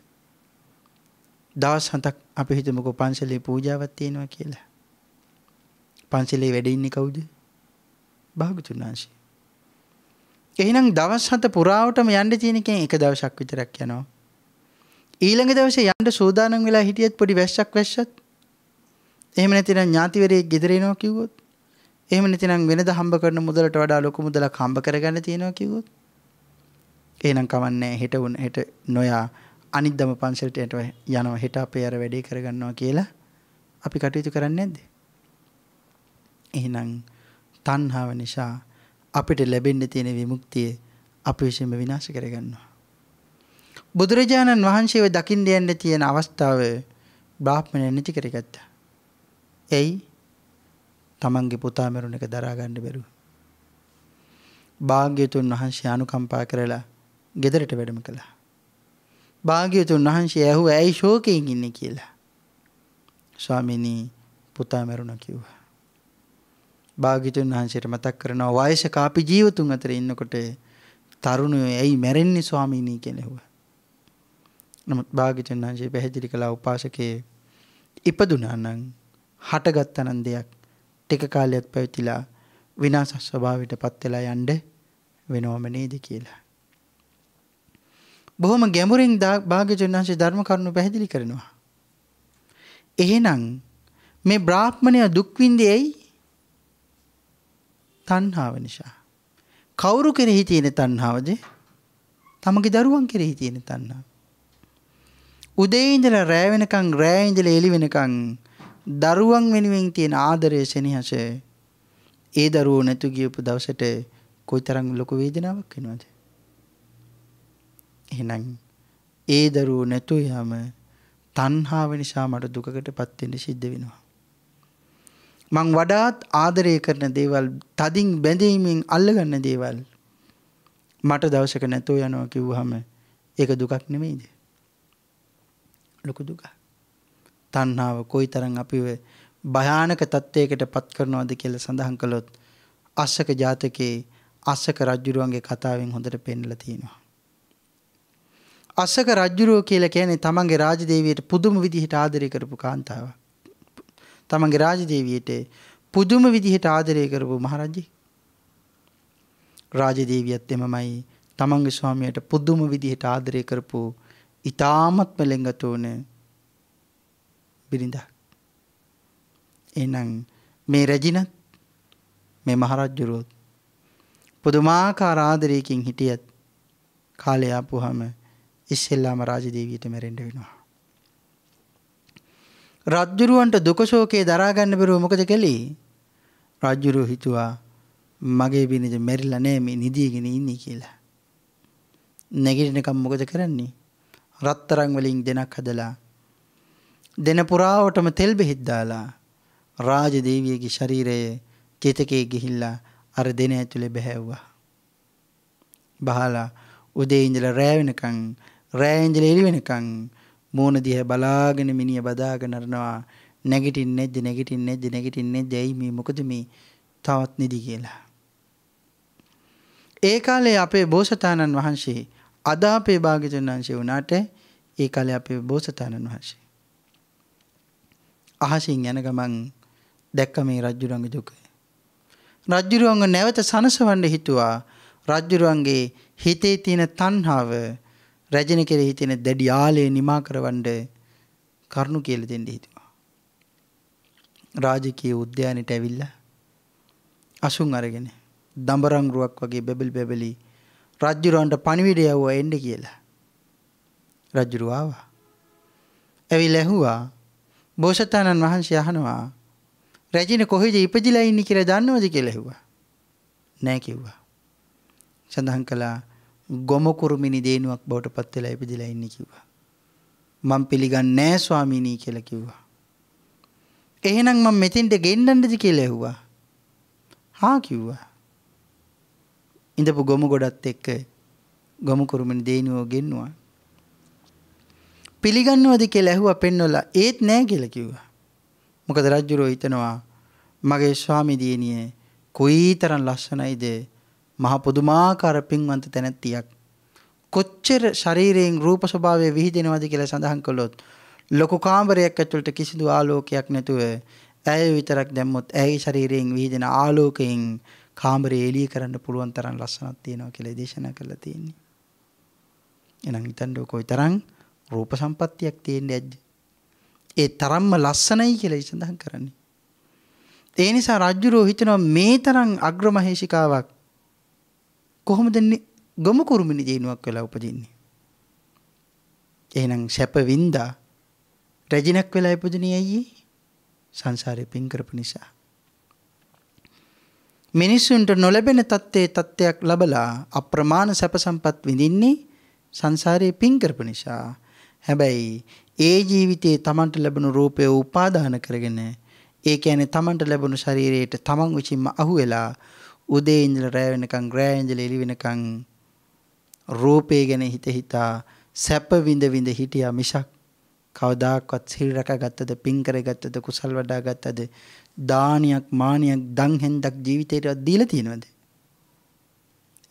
දවස් හතක් අපි හිතමුකෝ පන්සලේ පූජාවක් තියෙනවා කියලා. පන්සලේ වැඩ ඉන්නේ කවුද? භාගතුන් වහන්සේ. එහෙනම් දවස් හත පුරාවටම යන්න තියෙන එකෙන් එක දවසක් විතරක් යනවා. ඊළඟ දවසේ යන්න සූදානම් වෙලා හිටියත් පොඩි වැස්සක් වැස්සත් එහෙම නැතිනම් ඥාතිවරයෙක් ගෙදර එනවා කිව්වොත් එහෙම නැතිනම් වෙනද හම්බ කරන මුදලට වඩා ලොකු මුදලක් හම්බ කරගන්න තියෙනවා කිව්වොත් එහෙනම් කමන්නේ හෙට උන හෙට නොයා අනිද්දම පන්සලට යනවා හෙට අපේ අර වැඩේ කරගන්නවා කියලා අපි කටයුතු කරන්නේ නැද්ද? එහෙනම් තණ්හාව නිසා අපිට ලැබෙන්න තියෙන විමුක්තිය අපි විසින්ම විනාශ කරගන්නවා. බුදුරජාණන් වහන්සේව දකින්න යන්න තියෙන අවස්ථාව බ්‍රාහ්මණයන් නිති කරගත්තා. එයි තමන්ගේ පුතා මරුණ එක දරා ගන්න බැරුව. භාග්‍යතුන් වහන්සේ අනුකම්පා කරලා ගෙදරට වැඩම කළා. භාග්‍යතුන් වහන්සේ ඇහුව ඇයි ශෝකයෙන් ඉන්නේ කියලා. ස්වාමිනී පුතා මරුණ කිව්වා. භාග්‍යතුන් වහන්සේට මතක් කරනවා වයසක අපි ජීවතුන් අතර ඉන්නකොට තරුණයෝ ඇයි මැරෙන්නේ ස්වාමිනී කෙනෙහුව. නමුත් භාග්‍යතුන් වහන්සේ පැහැදිලි කළා උපාසකේ ඉපදුනා නම් හටගත් අනන් දෙයක් ටික කාලයක් පැවතිලා විනාශ ස්වභාවයට පත් වෙලා යන්න වෙනවම නේද කියලා. බොහොම ගැඹුරින් භාග්‍යවතුන් වහන්සේ ධර්ම කරුණු පැහැදිලි කරනවා. එහෙනම් මේ බ්‍රාහ්මණය දුක් විඳෙයි තණ්හාව නිසා. කවුරු කෙරෙහි තියෙන තණ්හාවද? තමගේ දරුවන් කෙරෙහි තියෙන තණ්හාව. උදේ ඉඳලා රෑ වෙනකන් රෑ ඉඳලා එළි වෙනකන් දරුවන් වෙනුවෙන් තියෙන ආදරය සෙනෙහස ඒ දරුවෝ නැතු ගියපු දවසට කොයිතරම් ලොකු වේදනාවක් වෙනවද එහෙනම් ඒ දරුවෝ නැතු යම තණ්හාව නිසා මට දුකකටපත් වෙන්න සිද්ධ වෙනවා මං වඩාත් ආදරය කරන දේවල් තදින් බැඳීමෙන් අල්ලගන්න දේවල් මට දවසක නැතෝ යනවා කිව්වහම ඒක දුකක් නෙමෙයිද ලොකු දුකක් තණ්හාව කොයිතරම් අපිව භයානක තත්ත්වයකට පත් කරනවද කියලා සඳහන් කළොත් අස්සක ජාතකයේ අස්සක රජුරුවන්ගේ කතාවෙන් හොඳට පෙන්ලා තියෙනවා. අස්සක රජුරුව කියලා කියන්නේ තමන්ගේ රාජදේවියට පුදුම විදිහට ආදරය කරපු කාන්තාවක්. තමන්ගේ රාජදේවියට පුදුම විදිහට ආදරය කරපු මහරජෙක්. රාජදේවියත් එමමයි තමන්ගේ ස්වාමියාට පුදුම විදිහට ආදරය කරපු ඊ타මත්ම ලෙන්ගතෝනේ බිරිඳක්. එනම් මේ රැජිනත් මේ මහරජ්ජුරුවොත් පුදුමාකාර ආදරයකින් හිටියත් කාලය ආපුහම ඉස්සෙල්ලාම රාජදේවියට මැරෙන්න වෙනවා. රජ්ජුරුවන්ට දුකශෝකයේ දරාගන්න බැරුව මොකද කළේ? රජ්ජුරුව හිතුවා මගේ බිනද මැරිලා නෑ මේ නිදියගෙන ඉන්නේ කියලා. නැගිටිනකම් මොකද කරන්නේ? රත්තරන් වලින් දෙනක් හදලා දෙන පුරාවටම තෙල් බෙහෙත් දාලා රාජදේවියගේ ශරීරය චේතකයේ ගිහිල්ලා අර දෙන ඇතුලේ බැහැව්වා. බහලා උදේ ඉඳලා රෑ වෙනකන් රෑ ඉඳලා එළි වෙනකන් මෝන දිහා බලාගෙන මිනිහ බදාගෙන අරනවා නැගිටින්නේ නැද්ද නැගිටින්නේ නැද්ද නැගිටින්නේ නැද්දයි මේ මොකද මේ තවත් නිදි කියලා. ඒ කාලේ අපේ බෝසතාණන් වහන්සේ අද අපේ භාග්‍යතුන් වහන්සේ වුණාට ඒ කාලේ අපේ බෝසතාණන් වහන්සේ අහසින් යන ගමන් දැක්ක මේ රජ්ජුරුවන්ගේ දුක. රජ්ජුරුවන්ව නැවත සනසවන්න හිතුවා රජ්ජුරුවන්ගේ හිතේ තියෙන තණ්හාව රජින කෙරෙහි තියෙන දැඩි ආලය නිමා කරවන්න කරුණු කියලා දෙන්න හිතුවා. රාජකීය උද්‍යානෙට ඇවිල්ලා අසුන් අරගෙන දඹරංගුවක් වගේ බෙබල් බෙබලි රජුරවන්ට පණිවිඩය යවුවා එන්න කියලා. රජුරු ආවා. ඇවිල්ලා ඇහුවා බෝසතාණන් වහන්සේ අහනවා රජින කොහෙද ඉපදිලා ඉන්නේ කියලා දන්නවද කියලා ඇහුවා. නෑ කිව්වා. සඳහන් කළා ගොම කුරුමිනි දේනුවක් බවට පත් වෙලා ඉපදිලා ඉන්නේ කිව්වා. මම පිළිගන්නේ නෑ ස්වාමීනි කියලා කිව්වා. එහෙනම් මම මෙතෙන්ට ගෙන්නන්නද කියලා ඇහුවා. හා කිව්වා. ඉඳපු ගොම ගොඩත් එක්ක ගොම කුරුමිනි දේනුව ගෙන්නුවා. පිළිගන්නවද කියලා ඇහුවා පෙන්නොලා ඒත් නෑ කියලා කිව්වා. මොකද රජුරෝ හිතනවා මගේ ස්වාමි දියණිය කොයිතරම් ලස්සනයිද මහ පුදුමාකාර පින්වන්ත තැනැත්තියක්. කොච්චර ශරීරයෙන් රූප ස්වභාවය විහිදෙනවද කියලා සඳහන් කළොත් ලොකු කාමරයක් ඇතුළට කිසිදු ආලෝකයක් නැතුව ඇය විතරක් දැම්මොත් ඇයි ශරීරයෙන් විහිදෙන ආලෝකයෙන් කාමරේ එළිය කරන්න පුළුවන් තරම් ලස්සනක් තියෙනවා කියලා දේශනා කරලා තියෙන්නේ. එහෙනම් හිතන්න කොයි තරම් රූප සම්පත්තියක් තියෙන්නේ ඇද්ද. ඒ තරම්ම ලස්සනයි කියලා සඳහන් කරන්නේ. ඒ නිසා රජ්ජුරෝ හිතනවා මේ තරම් අග්‍රමහේෂිකාවක් කොහොමද ගොමු කුරුමිනි ජීනුවක් වෙලා උපදින්නේ. එහෙනම් සැප වින්දා රජිනක් වෙලා ඉපදුනේ ඇයි? සංසාරේ පින් කරපු නිසා. මිනිස්සුන්ට නොලැබෙන தත්තේ தත්ත්වයක් ලබලා අප්‍රමාණ සැප සම්පත් විඳින්නේ සංසාරේ පින් කරපු නිසා. හැබැයි ඒ ජීවිතයේ තමන්ට ලැබුණු රූපය උපාදාන කරගෙන ඒ කියන්නේ තමන්ට ලැබුණු ශරීරයට තමන් විසින්ම අහුවෙලා උදේ ඉඳලා රැ වෙනකන් රැ ඉඳලා එළි වෙනකන් රූපේ ගැන හිත හිතා සැප විඳ විඳ හිටියා මිසක් කවදාක්වත් සිල් රැකගත්තද පින් කරගත්තද කුසල් වඩාගත්තද දානියක් මානියක් දන් හෙන්දක් ජීවිතේටවත් දීලා තියෙනවද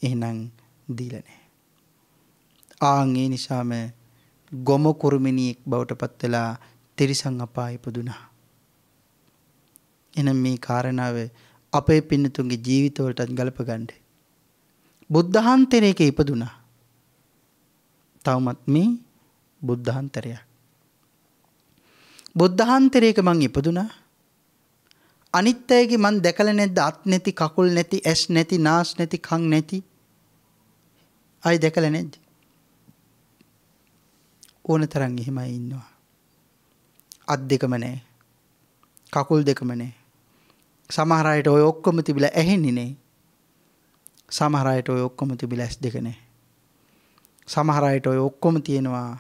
එහෙනම් දීලා නැහැ ආන් ඒ නිසාම ගොම කුරුමිණියෙක් බවට පත් වෙලා තිරිසන් අපායේ ඉපදුනා. එනම් මේ කාරණාව අපේ පින්නතුන්ගේ ජීවිතවලටත් ගලපගන්න. බුද්ධහන්තරයක ඉපදුනා. තවමත් මේ බුද්ධහන්තරයක්. බුද්ධහන්තරයක මං ඉපදුනා. අනිත් අයගේ මං දැකලා නැද්ද අත් නැති කකුල් නැති ඇස් නැති නාස් නැති කන් නැති අය දැකලා නැද්ද? ඕන තරන් එහෙමයි ඉන්නවා. අත් දෙකම නෑ. කකුල් දෙකම නෑ. සමහර අයට ඔය ඔක්කොම තිබිලා ඇහෙන්නේ නෑ. සමහර අයට ඔය ඔක්කොම තිබිලා ඇස් දෙක නෑ. සමහර අයට ඔය ඔක්කොම තියෙනවා.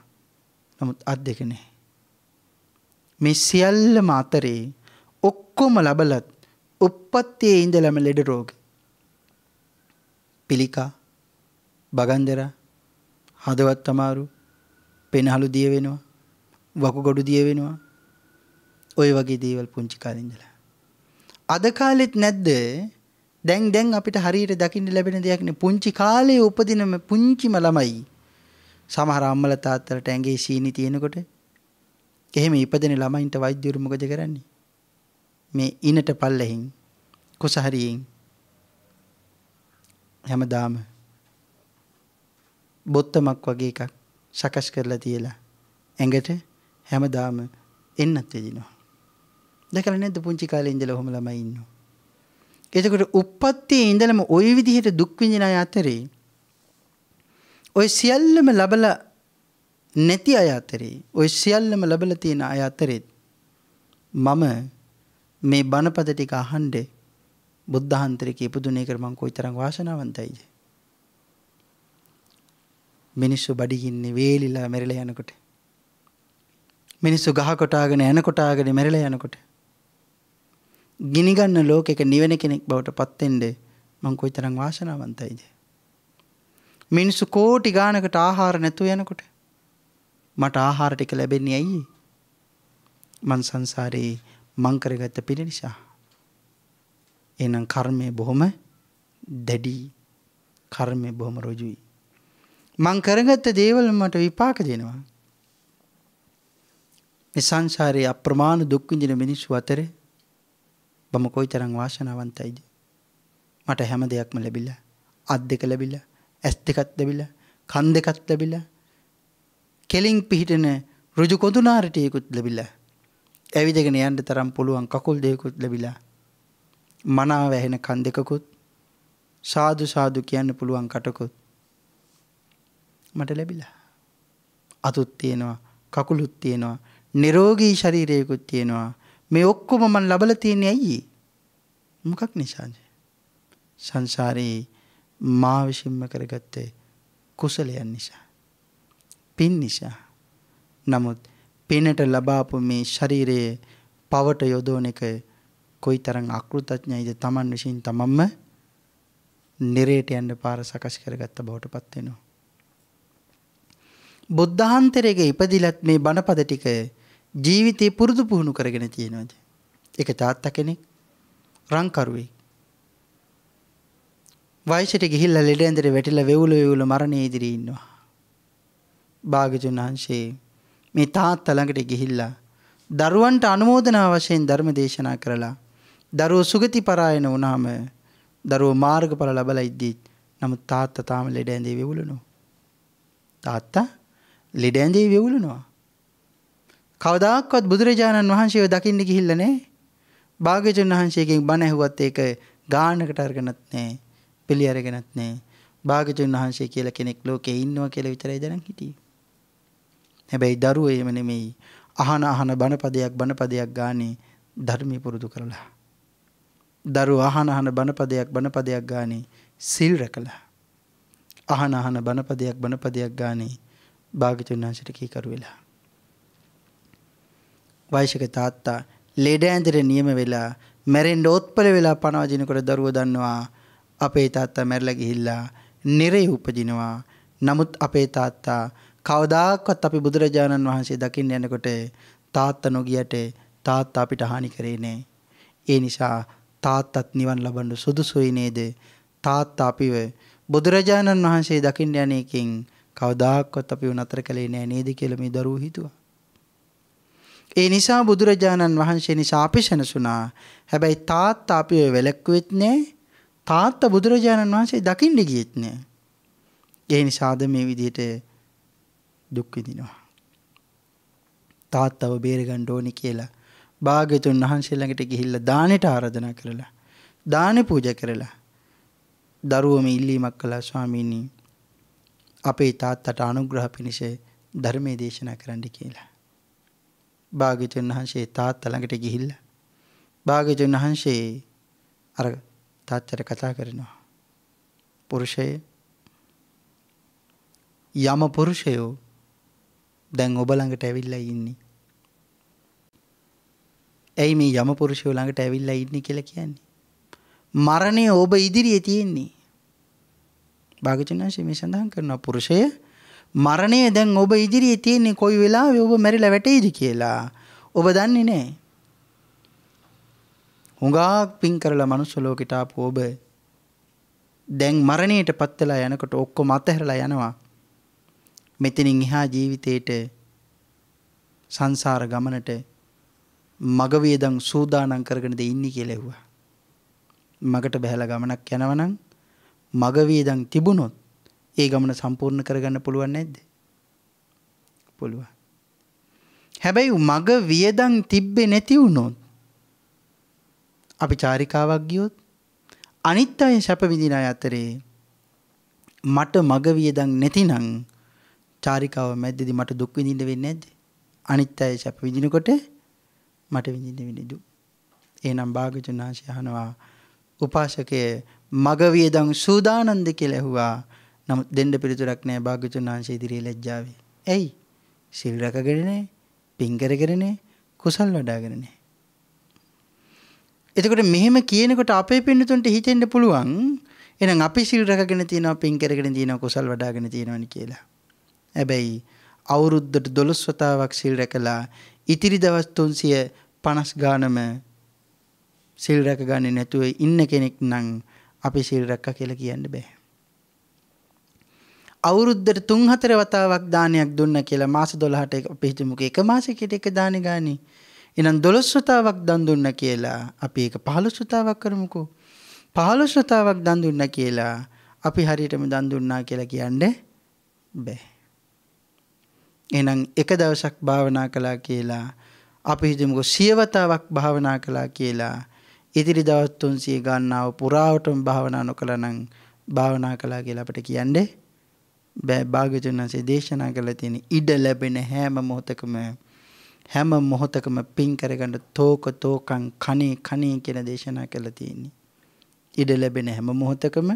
නමුත් අත් දෙක නෑ. මේ සියල්ලම අතරේ ඔක්කොම ලබලත් උප්පත්තියේ ඉඳලම ලෙඩ රෝග. පිළිකා, බගන්දර, හදවත් අමාරු, පෙනහළු දිය වෙනවා. වකුගොඩු දිය වෙනවා. ওই වගේ දේවල් පුංචි කාලේ ඉඳලා. අද කාලෙත් නැද්ද? දැන් දැන් අපිට හරියට දකින්න ලැබෙන දෙයක් නේ පුංචි කාලේ උපදින පුංචිම ළමයි. සමහර අම්මලා තාත්තලාට ඇඟේ සීනි තියෙනකොට එහෙම ඉපදෙන ළමයින්ට වෛද්‍යවරු මොකද කරන්නේ? මේ ඉනට පල්ලෙහින් කුසහරියෙන් හැමදාම බොත්තමක් වගේ එකක් සකස් කරලා තියලා ඇඟට හැමදාම එන්නත් වෙදිනවා. දැකලා නැද්ද පුංචි කාලේ ඉඳලා ඔහම ළමයි ඉන්නවා. එතකොට උප්පත්ති ඉඳලම ওই විදිහට දුක් විඳින අය අතරේ ওই සියල්ලම ලබලා නැති අය අතරේ ওই සියල්ලම ලබලා තියෙන අය අතරේ මම මේ බණපද ටික අහන්නේ බුද්ධාන්තරේ කියපු දුනේ කර මං කොයිතරම් වාසනාවන්තයිද මිනිස්සු බඩගින්නේ වේලිලා මැරිලා යනකොට. මිනිස්සු ගහ කොටාගෙන යන කොටාගෙන මැරිලා යනකොට. ගිනි ගන්න ලෝකෙක නිවෙන කෙනෙක් බවට පත් වෙන්න මං කොයිතරම් වාසනාවන්තයිද? මිනිස්සු කෝටි ගාණකට ආහාර නැතුව යනකොට මට ආහාර ටික ලැබෙන්නේ ඇයි? මං සංසාරේ මං කරගත්ත පිළ නිසා. එහෙනම් කර්මය බොහොම දැඩි කර්මය බොහොම ඍජුයි. මං කරගත්ත දේවල් මට විපාක දෙනවා. මේ සංසාරයේ අප්‍රමාණ දුක් විඳින මිනිස්සු අතරේ මම කොයිතරම් වාසනාවන්තයිද? මට හැම දෙයක්ම ලැබිලා, අත් දෙක ලැබිලා, ඇස් දෙකත් ලැබිලා, කන් දෙකත් ලැබිලා, කෙලින් පිහිටෙන ඍජු කොඳුනාරටියකුත් ලැබිලා, ඇවිදගෙන යන්න තරම් පුළුවන් කකුල් දෙකකුත් ලැබිලා, මනාව ඇහෙන කන් දෙකකුත්, සාදු සාදු කියන්න පුළුවන් කටකුත් මට ලැබිලා. අතුත් තියෙනවා කකුලුත් තියෙනවා නිරෝගී ශරීරයකුත් තියෙනවා මේ ඔක්කොම මන් ලබල තියෙන්නේ ඇයි මොකක් නිසාද සංසාරේ මා විසින්ම කරගත්තේ කුසලයන් නිසා පින් නිසා නමුත් පිනට ලබාපු මේ ශරීරයේ පවට යොදවන එක කොයිතරම් අකෘතඥයිද Taman විසින් තමන්ම නිරේට යන්න පාර සකස් කරගත්ත බවට පත් වෙනවා බුද්ධාන්තරයක ඉපදිලත් මේ බණපද ටික ජීවිතේ පුරුදු පුහුණු කරගෙන තියෙනවද? ඒක තාත්තා කෙනෙක් රංකරුවෙක්. වයසට ගිහිල්ලා ලෙඩ ඇඳට වැටිලා වෙවුල වෙවුල මරණය ඉදිරියේ ඉන්නවා. භාග්‍යතුන් වහන්සේ මේ තාත්තා ළඟට ගිහිල්ලා දරුවන්ට අනුමೋದනා වශයෙන් ධර්ම දේශනා කරලා දරුවෝ සුගති පරායන වුණාම දරුවෝ මාර්ගඵල ලැබලා ඉද්දි නමුත් තාත්තා තාම ලෙඩ ඇඳේ වෙවුලනවා. තාත්තා ලෙඩ ඇඳේ වෙවුලනවා. කවදාක්වත් බුදුරජාණන් වහන්සේව දකින්න ගිහිල්ලා නෑ. භාග්‍යවතුන් වහන්සේගෙන් බණ ඇහුවත් ඒක ගානකට අරගෙනත් නෑ. පිළි අරගෙනත් නෑ. භාග්‍යවතුන් වහන්සේ කියලා කෙනෙක් ලෝකේ ඉන්නවා කියලා විතරයි දැනන් හිටියේ. හැබැයි දරුවෝ එහෙම නෙමෙයි. අහන අහන බණපදයක් බණපදයක් ගානේ ධර්මී පුරුදු කරලා. දරුවෝ අහන අහන බණපදයක් බණපදයක් ගානේ සිල් රැකලා. අහන අහන බණපදයක් බණපදයක් ගානේ භාග්‍යතුන් වහන්සේට කීකරු වෙලා. වෛශක තාත්තා ලෙඩ ඇඳට නියම වෙලා මැරෙන්න ඕත්පල වෙලා පනවදිනකොට දරුවෝ දන්නවා අපේ තාත්තා මැරිලා ගිහිල්ලා නිරේ උපදිනවා. නමුත් අපේ තාත්තා කවදාකවත් අපි බුදුරජාණන් වහන්සේ දකින්න යනකොට තාත්තා නොගියට තාත්තා අපිට හානි කරේ නෑ. ඒ නිසා තාත්තත් නිවන් ලබන්න සුදුසුයි නේද? තාත්තා අපිව බුදුරජාණන් වහන්සේ දකින්න යන එකෙන් කවදාහක්වත් අපිව නතර කළේ නෑ නේද කියලා මේ දරුවෝ හිතුවා. ඒ නිසා බුදුරජාණන් වහන්සේ නිසා අපි සැනසුණා. හැබැයි තාත්තා අපිව වැළැක්කුවෙත් නෑ. තාත්තා බුදුරජාණන් වහන්සේ දකින්න ගියෙත් නෑ. ඒ නිසාද මේ විදිහට දුක් විඳිනවා. තාත්තව බේරගන්න ඕනි කියලා භාග්‍යතුන් වහන්සේ ළඟට ගිහිල්ලා දානෙට ආරාධනා කරලා දානෙ පූජා කරලා දරුවම ඉල්ලීමක් කළා ස්වාමීනි අපේ තාත්තට අනුග්‍රහ පිණිස ධර්මයේ දේශනා කරන්න කියලා. භාග්‍යතුන් වහන්සේ තාත්තා ළඟට ගිහිල්ලා භාග්‍යතුන් වහන්සේ අර තාත්තට කතා කරනවා. පුරුෂය යම පුරුෂයෝ දැන් ඔබ ළඟට ඇවිල්ලා ඉන්නේ. ඇයි මේ යම පුරුෂයෝ ළඟට ඇවිල්ලා ඉන්නේ කියලා කියන්නේ? මරණය ඔබ ඉදිරියේ තියෙන්නේ. භාගචනංශය මේ සඳහන් කරනවා පුරුෂය මරණය දැන් ඔබ ඉදිරියේ තියෙන්නේ කොයි වෙලාවෙ ඔබ මැරිලා වැටෙයිද කියලා ඔබ දන්නේ නැහැ. හුඟක් පින් කරලා මනුස්ස ලෝකෙට ආපු ඔබ දැන් මරණයට පත් වෙලා යනකොට ඔක්කොම අතහැරලා යනවා. මෙතනින් එහා ජීවිතේට සංසාර ගමනට මග වේදන් සූදානම් කරගෙනද ඉන්නේ කියලා ඇහුවා. මගට බහැලා ගමනක් යනවනම් මග වියදම් තිබුණොත් ඒ ගමන සම්පූර්ණ කරගන්න පුළුවන් නැද්ද? පුළුවන්. හැබැයි මග වියදම් තිබ්බේ නැති වුණොත් අපි චාරිකාවක් ගියොත් අනිත් අය සැප විඳින අය අතරේ මට මග වියදම් නැතිනම් චාරිකාව මැද්දේදී මට දුක් විඳින්න වෙන්නේ නැද්ද? අනිත් අය සැප විඳිනකොට මට විඳින්න වෙන්නේ දුක්. එහෙනම් භාග්‍යතුන් වහන්සේ අහනවා උපාසකයේ මග වියදම් සූදානම්ද කියලා ඇහුවා. නමුත් දෙන්න පිළිතුරක් නැහැ භාග්‍යතුන් වහන්සේ ඉදිරියේ ලැජ්ජාවේ. ඇයි? සිල් රැකගෙනනේ, පින් කරගෙනනේ, කුසල් වඩාගෙනනේ. එතකොට මෙහෙම කියනකොට අපේ පින්නතුන්ට හිතෙන්න පුළුවන් එහෙනම් අපි සිල් රැකගෙන තියෙනවා, පින් කරගෙන තියෙනවා, කුසල් වඩාගෙන තියෙනවනි කියලා. හැබැයි අවුරුද්දට 12 වතාවක් සිල් රැකලා ඉතිරි දවස් 350 ගානම සිල් රැකගන්නේ නැතුව ඉන්න කෙනෙක් නම් අපි සිල් රැක්කා කියලා කියන්න බෑ. අවුරුද්දට තුන් හතර වතාවක් දානයක් දුන්න කියලා මාස 12ට අපි හිතමුක එක මාසෙකට එක දානි ගානේ. එහෙනම් 12 වතාවක් දන් දුන්න කියලා අපි ඒක 15 වතාවක් කරමුකෝ. 15 වතාවක් දන් දුන්න කියලා අපි හරියටම දන් දුන්නා කියලා කියන්නේ බෑ. එහෙනම් එක දවසක් භාවනා කළා කියලා අපි හිතමුකෝ 100 වතාවක් භාවනා කළා කියලා ඉතිරි දවස් 300 ගන්නව පුරාවටම භාවනා නොකළා නම් භාවනා කළා කියලා අපිට කියන්නේ බෑ භාග්‍යවතුන් වහන්සේ දේශනා කළා තියෙන ඉඩ ලැබෙන හැම මොහොතකම හැම මොහොතකම පින් කරගන්න තෝක තෝකං කණේ කණේ කියන දේශනා කළා තියෙන්නේ ඉඩ ලැබෙන හැම මොහොතකම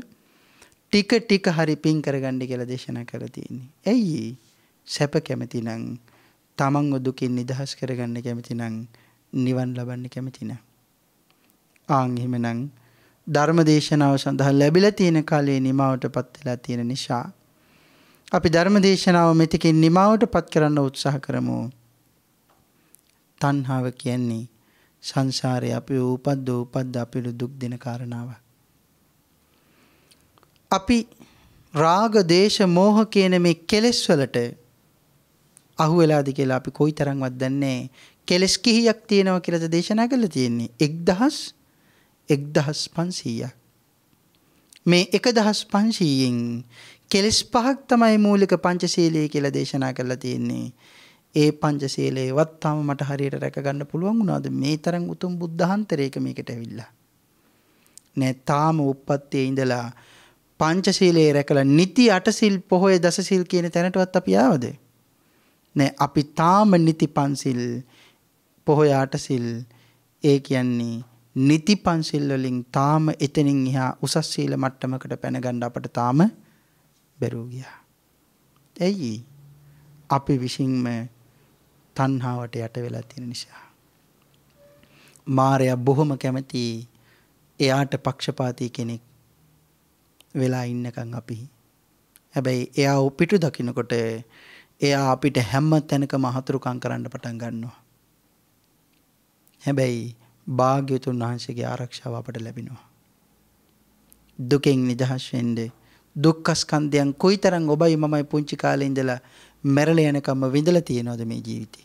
ටික ටික හරි පින් කරගන්න කියලා දේශනා කළා තියෙන්නේ. ඇයි? සැප කැමති නම් තමන්ව දුකින් නිදහස් කරගන්න කැමති නම් නිවන් ලබන්න කැමති නම් ආන් එහෙමනම් ධර්ම දේශනාව සඳහා ලැබිලා තියෙන කාලේ නිමාවටපත් වෙලා තියෙන නිසා අපි ධර්ම දේශනාව මෙතකින් නිමාවටපත් කරන්න උත්සාහ කරමු. තණ්හාව කියන්නේ සංසාරේ අපි උපද්ද උපද්ද අපිට දුක් දෙන කාරණාවක්. අපි රාග දේශ මෝහ කියන මේ කෙලෙස් වලට අහු වෙලාද කියලා අපි කොයි තරම්වත් දන්නේ කෙලෙස් කිහියක් තියෙනවා කියලාද දේශනා කරලා තියෙන්නේ 1000 එක්දහස් පන්සීය. මේ එකදහස් පන්සීයෙන් කෙලෙස් පහක් තමයි මූලික පංචසීලයේ කියලා දේශනා කරලා තියෙන්නේ. ඒ පංචසීලයේවත් තාම මට හරියට රැකගන්න පුළුවන් වුණාද මේ තරම් උතුම් බුද්ධහන්තරයක මේකට ඇවිල්ලා. නෑ තාම උප්පත්තේ ඉඳලා පංචශීලයේ රැකලා නිති අටසිල් පොහොය දසසිල් කියන තැනටවත් අපි ආවද? නෑ අපි තාම නිති පන්සිල් පොහොය අටසිල් ඒ කියන්නේ නිති පන්සිල්වලින් තාම එතනින් එහා උසස් සීල මට්ටමකට පැනගන්න අපට තාම බැරූ ගියා. ඇයි අපි විසින්ම තණ්හාවට යට වෙලා තියෙන නිසා. මාරයා බොහොම කැමති එයාට පක්ෂපාතී කෙනෙක් වෙලා ඉන්නකම් අපි. හැබැයි එයා උපිටු දකින්නකොට එයා අපිට හැම තැනකම අහතුරුකම් කරන්න පටන් ගන්නවා. හැබැයි භාග්‍යතුන් වහන්සේගේ ආරක්ෂාව අපට ලැබෙනවා. දුකෙන් නිදහස් වෙන්න දුක්ඛස්කන්ධයන් කොයිතරම් ඔබයි මමයි පුංචි කාලේ ඉඳලා මැරළ යනකම්ම විඳලා තියෙනවද මේ ජීවිතේ?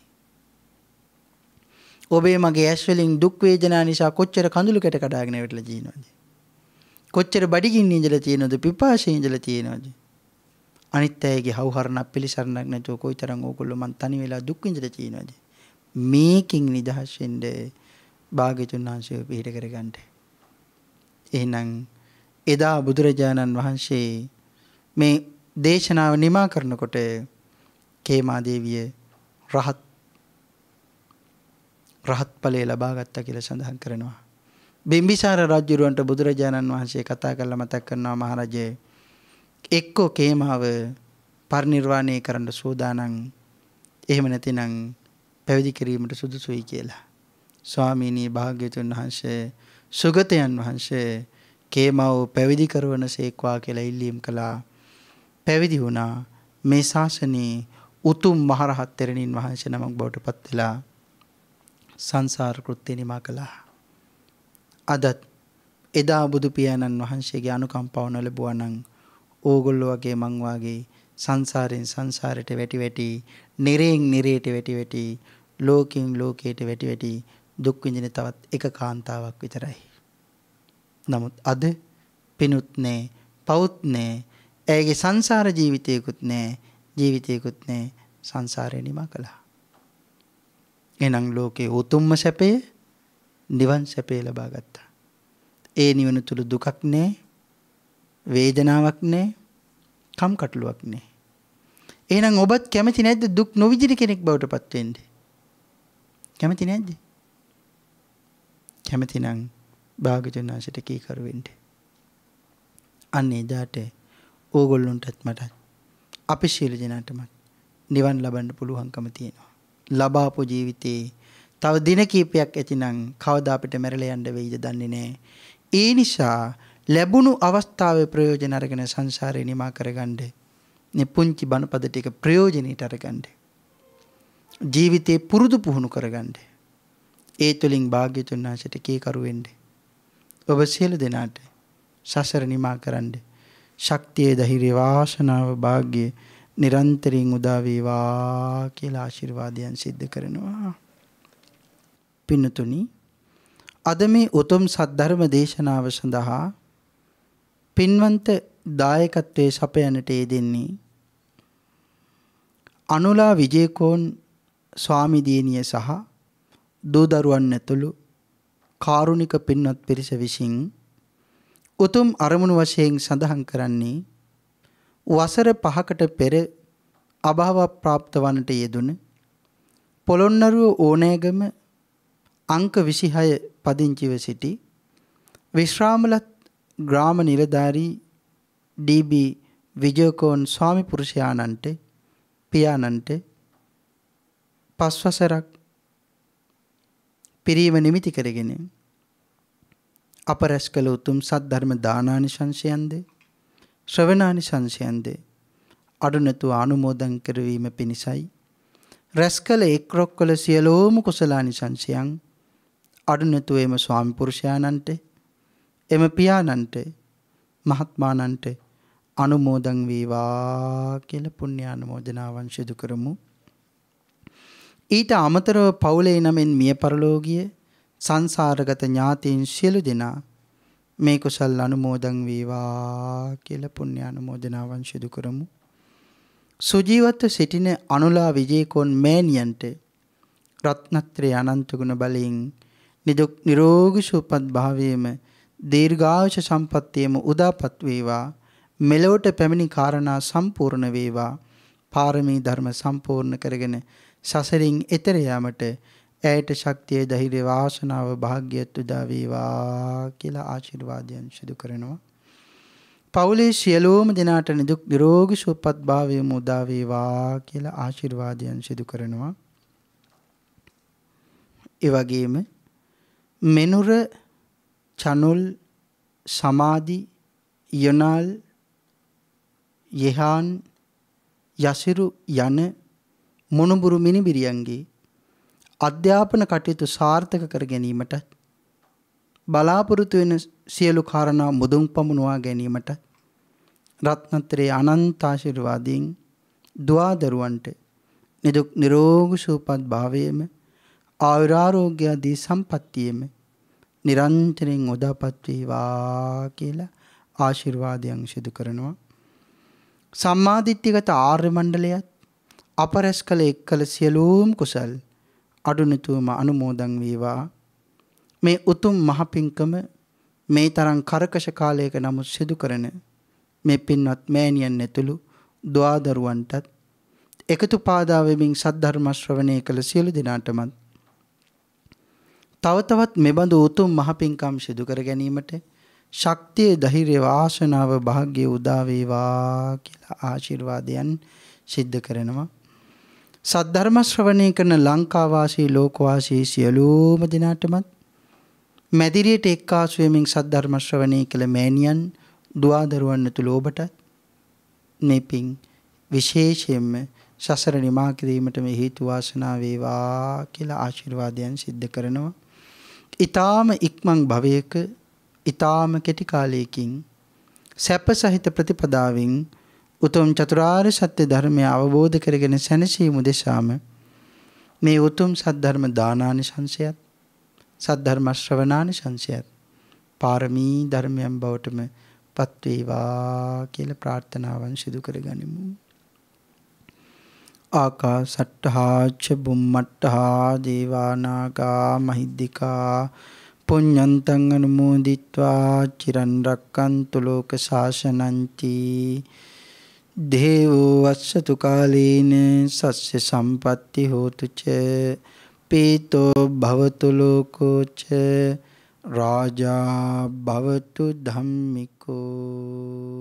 ඔබේ මගේ ඇස් වලින් දුක් වේදනා නිසා කොච්චර කඳුළු කැට කඩාගෙන වැටලා ජීනවද? කොච්චර බඩගින්න ඉඳලා තියෙනවද පිපාසයෙන් ඉඳලා තියෙනවද? අනිත් අයගේ හවුහරණක් පිළිසරණක් නැතුව කොයිතරම් ඕගොල්ලෝ මන් තනි වෙලා දුක් විඳලා තියෙනවද? මේකෙන් නිදහස් වෙන්නේ භාග්‍යතුන් වහන්සේ පිහිට කරගන්න. එහෙනම් එදා බුදුරජාණන් වහන්සේ මේ දේශනාව නිමා කරනකොට කේමා දේවිය රහත් රහත් ඵලය ලබා ගත්තා කියලා සඳහන් කරනවා. බිම්බිසාර රජුරවන්ට බුදුරජාණන් වහන්සේ කතා කරලා මතක් කරනවා මහරජේ එක්කෝ කේමාව පරිනිර්වාණය කරන්න සූදානම් එහෙම නැතිනම් පැවිදි කිරීමට සුදුසුයි කියලා. ස්වාමීනී භාග්‍යතුන් වහන්සේ සුගතයන් වහන්සේ කේමව පැවිදි කරවන සේක්වා කියලා ඉල්ලීම් කළා. පැවිදි වුණා මේ ශාසනයේ උතුම් මහරහත් තෙරණින් වහන්සේ නමක් බවට පත් වෙලා සංසාර කෘත්‍ය නිමා කළා. අදත් එදා බුදු පියාණන් වහන්සේගේ අනුකම්පාව නොලැබුවා නම් ඕගොල්ලෝ වගේ මං වාගේ සංසාරෙන් සංසාරයට වැටි වැටි, නිරයෙන් නිරයට වැටි වැටි, ලෝකෙන් ලෝකයට වැටි වැටි දුක් විඳින තවත් එක කාන්තාවක් විතරයි. නමුත් අද පිනුත් නෑ, පවුත් නෑ, ඇයගේ සංසාර ජීවිතයකුත් නෑ, ජීවිතයකුත් නෑ සංසාරය නිමා කළා. එහෙනම් ලෝකේ උතුම්ම සැපේ නිවන් සැපේ ලබා ගත්තා. ඒ නිවන තුල දුකක් නෑ, වේදනාවක් නෑ, කම්කටොළුවක් නෑ. එහෙනම් ඔබත් කැමති නැද්ද දුක් නොවිඳින කෙනෙක් බවට පත් වෙන්න? කැමති නැද්ද? කැමතිනම් භාගතුන් වහන්සේට කීකරුවෙන්ට. අන්න එදාට ඕගොල්ලොන්ටත් මටත් අපි ශීල දෙනාටමත් නිවන් ලබන්න පුළුවන්කම තියෙනවා. ලබාපු ජීවිතේ තව දින කීපයක් ඇතිනම් කවදා අපිට මැරලා යන්න වෙයිද දන්නේ නැහැ. ඒ නිසා ලැබුණු අවස්ථාවේ ප්‍රයෝජන අරගෙන සංසාරේ නිමා කරගන්න මේ පුංචි බණපද ටික ප්‍රයෝජනෙට අරගන්න. ජීවිතේ පුරුදු පුහුණු කරගන්න. ඒ තුළින් භාග්‍යතුන් වහන්සේට කීකරුවෙන්ඩ. ඔබ සියලු දෙනාට සසර නිමා කරන්න. ශක්තිය දහිරේ වාසනාව භාග්‍ය නිරන්තරින් උදාවේවා කියලා ආශිර්වාදයන් සිද්ධ කරනවා. පින්නතුනි අද මේ උතුම් සද්ධර්ම දේශනාව සඳහා පින්වන්ත දායකත්වයේ සපයනට යෙදෙන්නේ අනුලා විජේකෝන් ස්වාමිදීනිය සහ දූ දරුවන් ඇතුළු කාරුණික පින්වත් පිරිස විසින් උතුම් අරමුණු වශයෙන් සඳහන් කරන්නේ වසර 5කට පෙර අභාව ප්‍රාප්ත වනට යෙදුන පොළොන්නරුව ඕනෑගම අංක 26 පදිංචිව සිටි විශ්‍රාමලත් ග්‍රාම නිලධාරී ඩී.බී. විජයකෝන් ස්වාමි පුරුෂයාණන්ට පියාණන්ට පස්වසරක් පිරීම නිමිති කරගෙන අප රැස් කළ උතුම් සද්ධර්ම දානානිශංසයන්ද ශ්‍රවණානිශංසයන්ද අඩුනතු ආනුමෝදන් කරවීම පිණිසයි රැස් කළ එක් රොක්කල සියලෝම කුසලානිශංසයන් අඩුනතු එම ස්වාමි පුරුෂයාණන්ට එම පියාණන්ට මහත්මාණන්ට අනුමෝදන් වේවා කියලා පුණ්‍ය ආනුමෝදනාවන් සිදු කරමු ඊට අමතරව පවුලේ නමෙන් මිය පරලෝගිය සංසාරගත ඥාතීන් සියලු දෙනා මේ කුසල් අනුමෝදන් වේවා කියලා පුණ්‍ය අනුමෝදනාවන් සිදු කරමු. සුජීවත්ව සිටින අනුලා විජේකෝන් මෑණියන්ට රත්නත්‍රේ අනන්ත ගුණ බලයෙන් නිදුක් නිරෝගී සුවපත් භාවයේම දීර්ඝායුෂ සම්පත්තියම උදාපත් වේවා. මෙලොවට පැමිණි කාරණා සම්පූර්ණ වේවා. පාරමී ධර්ම සම්පූර්ණ කරගෙන සසරින් එතෙර යාමට ඇයට ශක්තිය ධෛර්ය වාසනාව වාග්යත් උදා වේවා කියලා ආශිර්වාදයන් සිදු කරනවා. පවුලේ සියලුම දෙනාට නිදුක් නිරෝගී සුවපත් භාවයම උදා වේවා කියලා ආශිර්වාදයන් සිදු කරනවා. ඒ වගේම මෙනුර චනුල් සමාධි යනාල් යහන් යසිරු යන මොනුබුරු මිනිබිරියන්ගේ අධ්‍යාපන කටයුතු සාර්ථක කර ගැනීමට බලාපොරොත්තු වෙන සියලු කාරණා මුදුන් පමුණවා ගැනීමට රත්නත්‍රයේ අනන්ත ආශිර්වාදයෙන් දුවාදරුවන්ට නිදුක් නිරෝගී සුවපත් භාවයේම ආයුරාෝග්‍ය ආදී සම්පත්තියෙම නිරන්තරයෙන් උදාපත් වේවා කියලා ආශිර්වාදයන් සිදු කරනවා සම්මාදිට්ඨිගත ආර්ය මණ්ඩලයත් අපරැස් කළ එක් කළ සියලූම් කුසල් අඩුනතුවම අනුමෝදන් වේවා මේ උතුම් මහපින්කම මේ තරම් කරකශ කාලයක නමුත් සිදු කරන මේ පින්වත් මෑණියන් ඇතුළු දවාදරුවන්ටත් එකතු පාදාවමින් සද්ධර්ම ශ්‍රවණය කළ සියලු දෙනාටමත් තව තවත් මෙබඳු උතුම් මහපින්කම් සිදු කර ගැනීමට ශක්තිය ධෛර්ය වාසනාව භාග්‍ය උදා වේවා කියලා ආශිර්වාදයන් සිද්ධ කරනවා සද්ධර්ම ශ්‍රවණය කරන ලංකාවාසී ලෝකවාසී සියලුම දෙනාටමත් මැදිරියට එක්කාසු වෙමින් සද්ධර්ම ශ්‍රවණය කළ මෑණියන් දුවදරුවන් ඇතුළු ඔබටත් මේ පිං විශේෂයෙන්ම සසර නිමා කිරීමට මේ හේතු වාසනා වේවා කියලා ආශිර්වාදයන් සිද්ධ කරනවා. ඊ타ම ඉක්මන් භවයක ඊ타ම කෙටි කාලයකින් සැප සහිත ප්‍රතිපදාවෙන් උතුම් චතුරාර්ය සත්‍ය ධර්මය අවබෝධ කරගෙන සැනසීම දෙසාම මේ උතුම් සද්ධර්ම දානානිසංශයත් සද්ධර්ම ශ්‍රවණානිසංශයත් පාරමී ධර්මයන් බවටම පත්වේවා කියලා ප්‍රාර්ථනාවන් සිදු කරගනිමු. ආකාසට්ඨහා ච බුම්මට්ඨහා දේවානාගා මහිද්దికා පුඤ්ඤන්තං අනුමෝදිත්වා චිරන් රැක්කන්තු ලෝක සාසනං තී දේවෝ වස්සතු කාලීන සස්්‍ය සම්පatti හෝතුච පීතෝ භවතු ලෝකෝච රාජා භවතු ධම්මිකෝ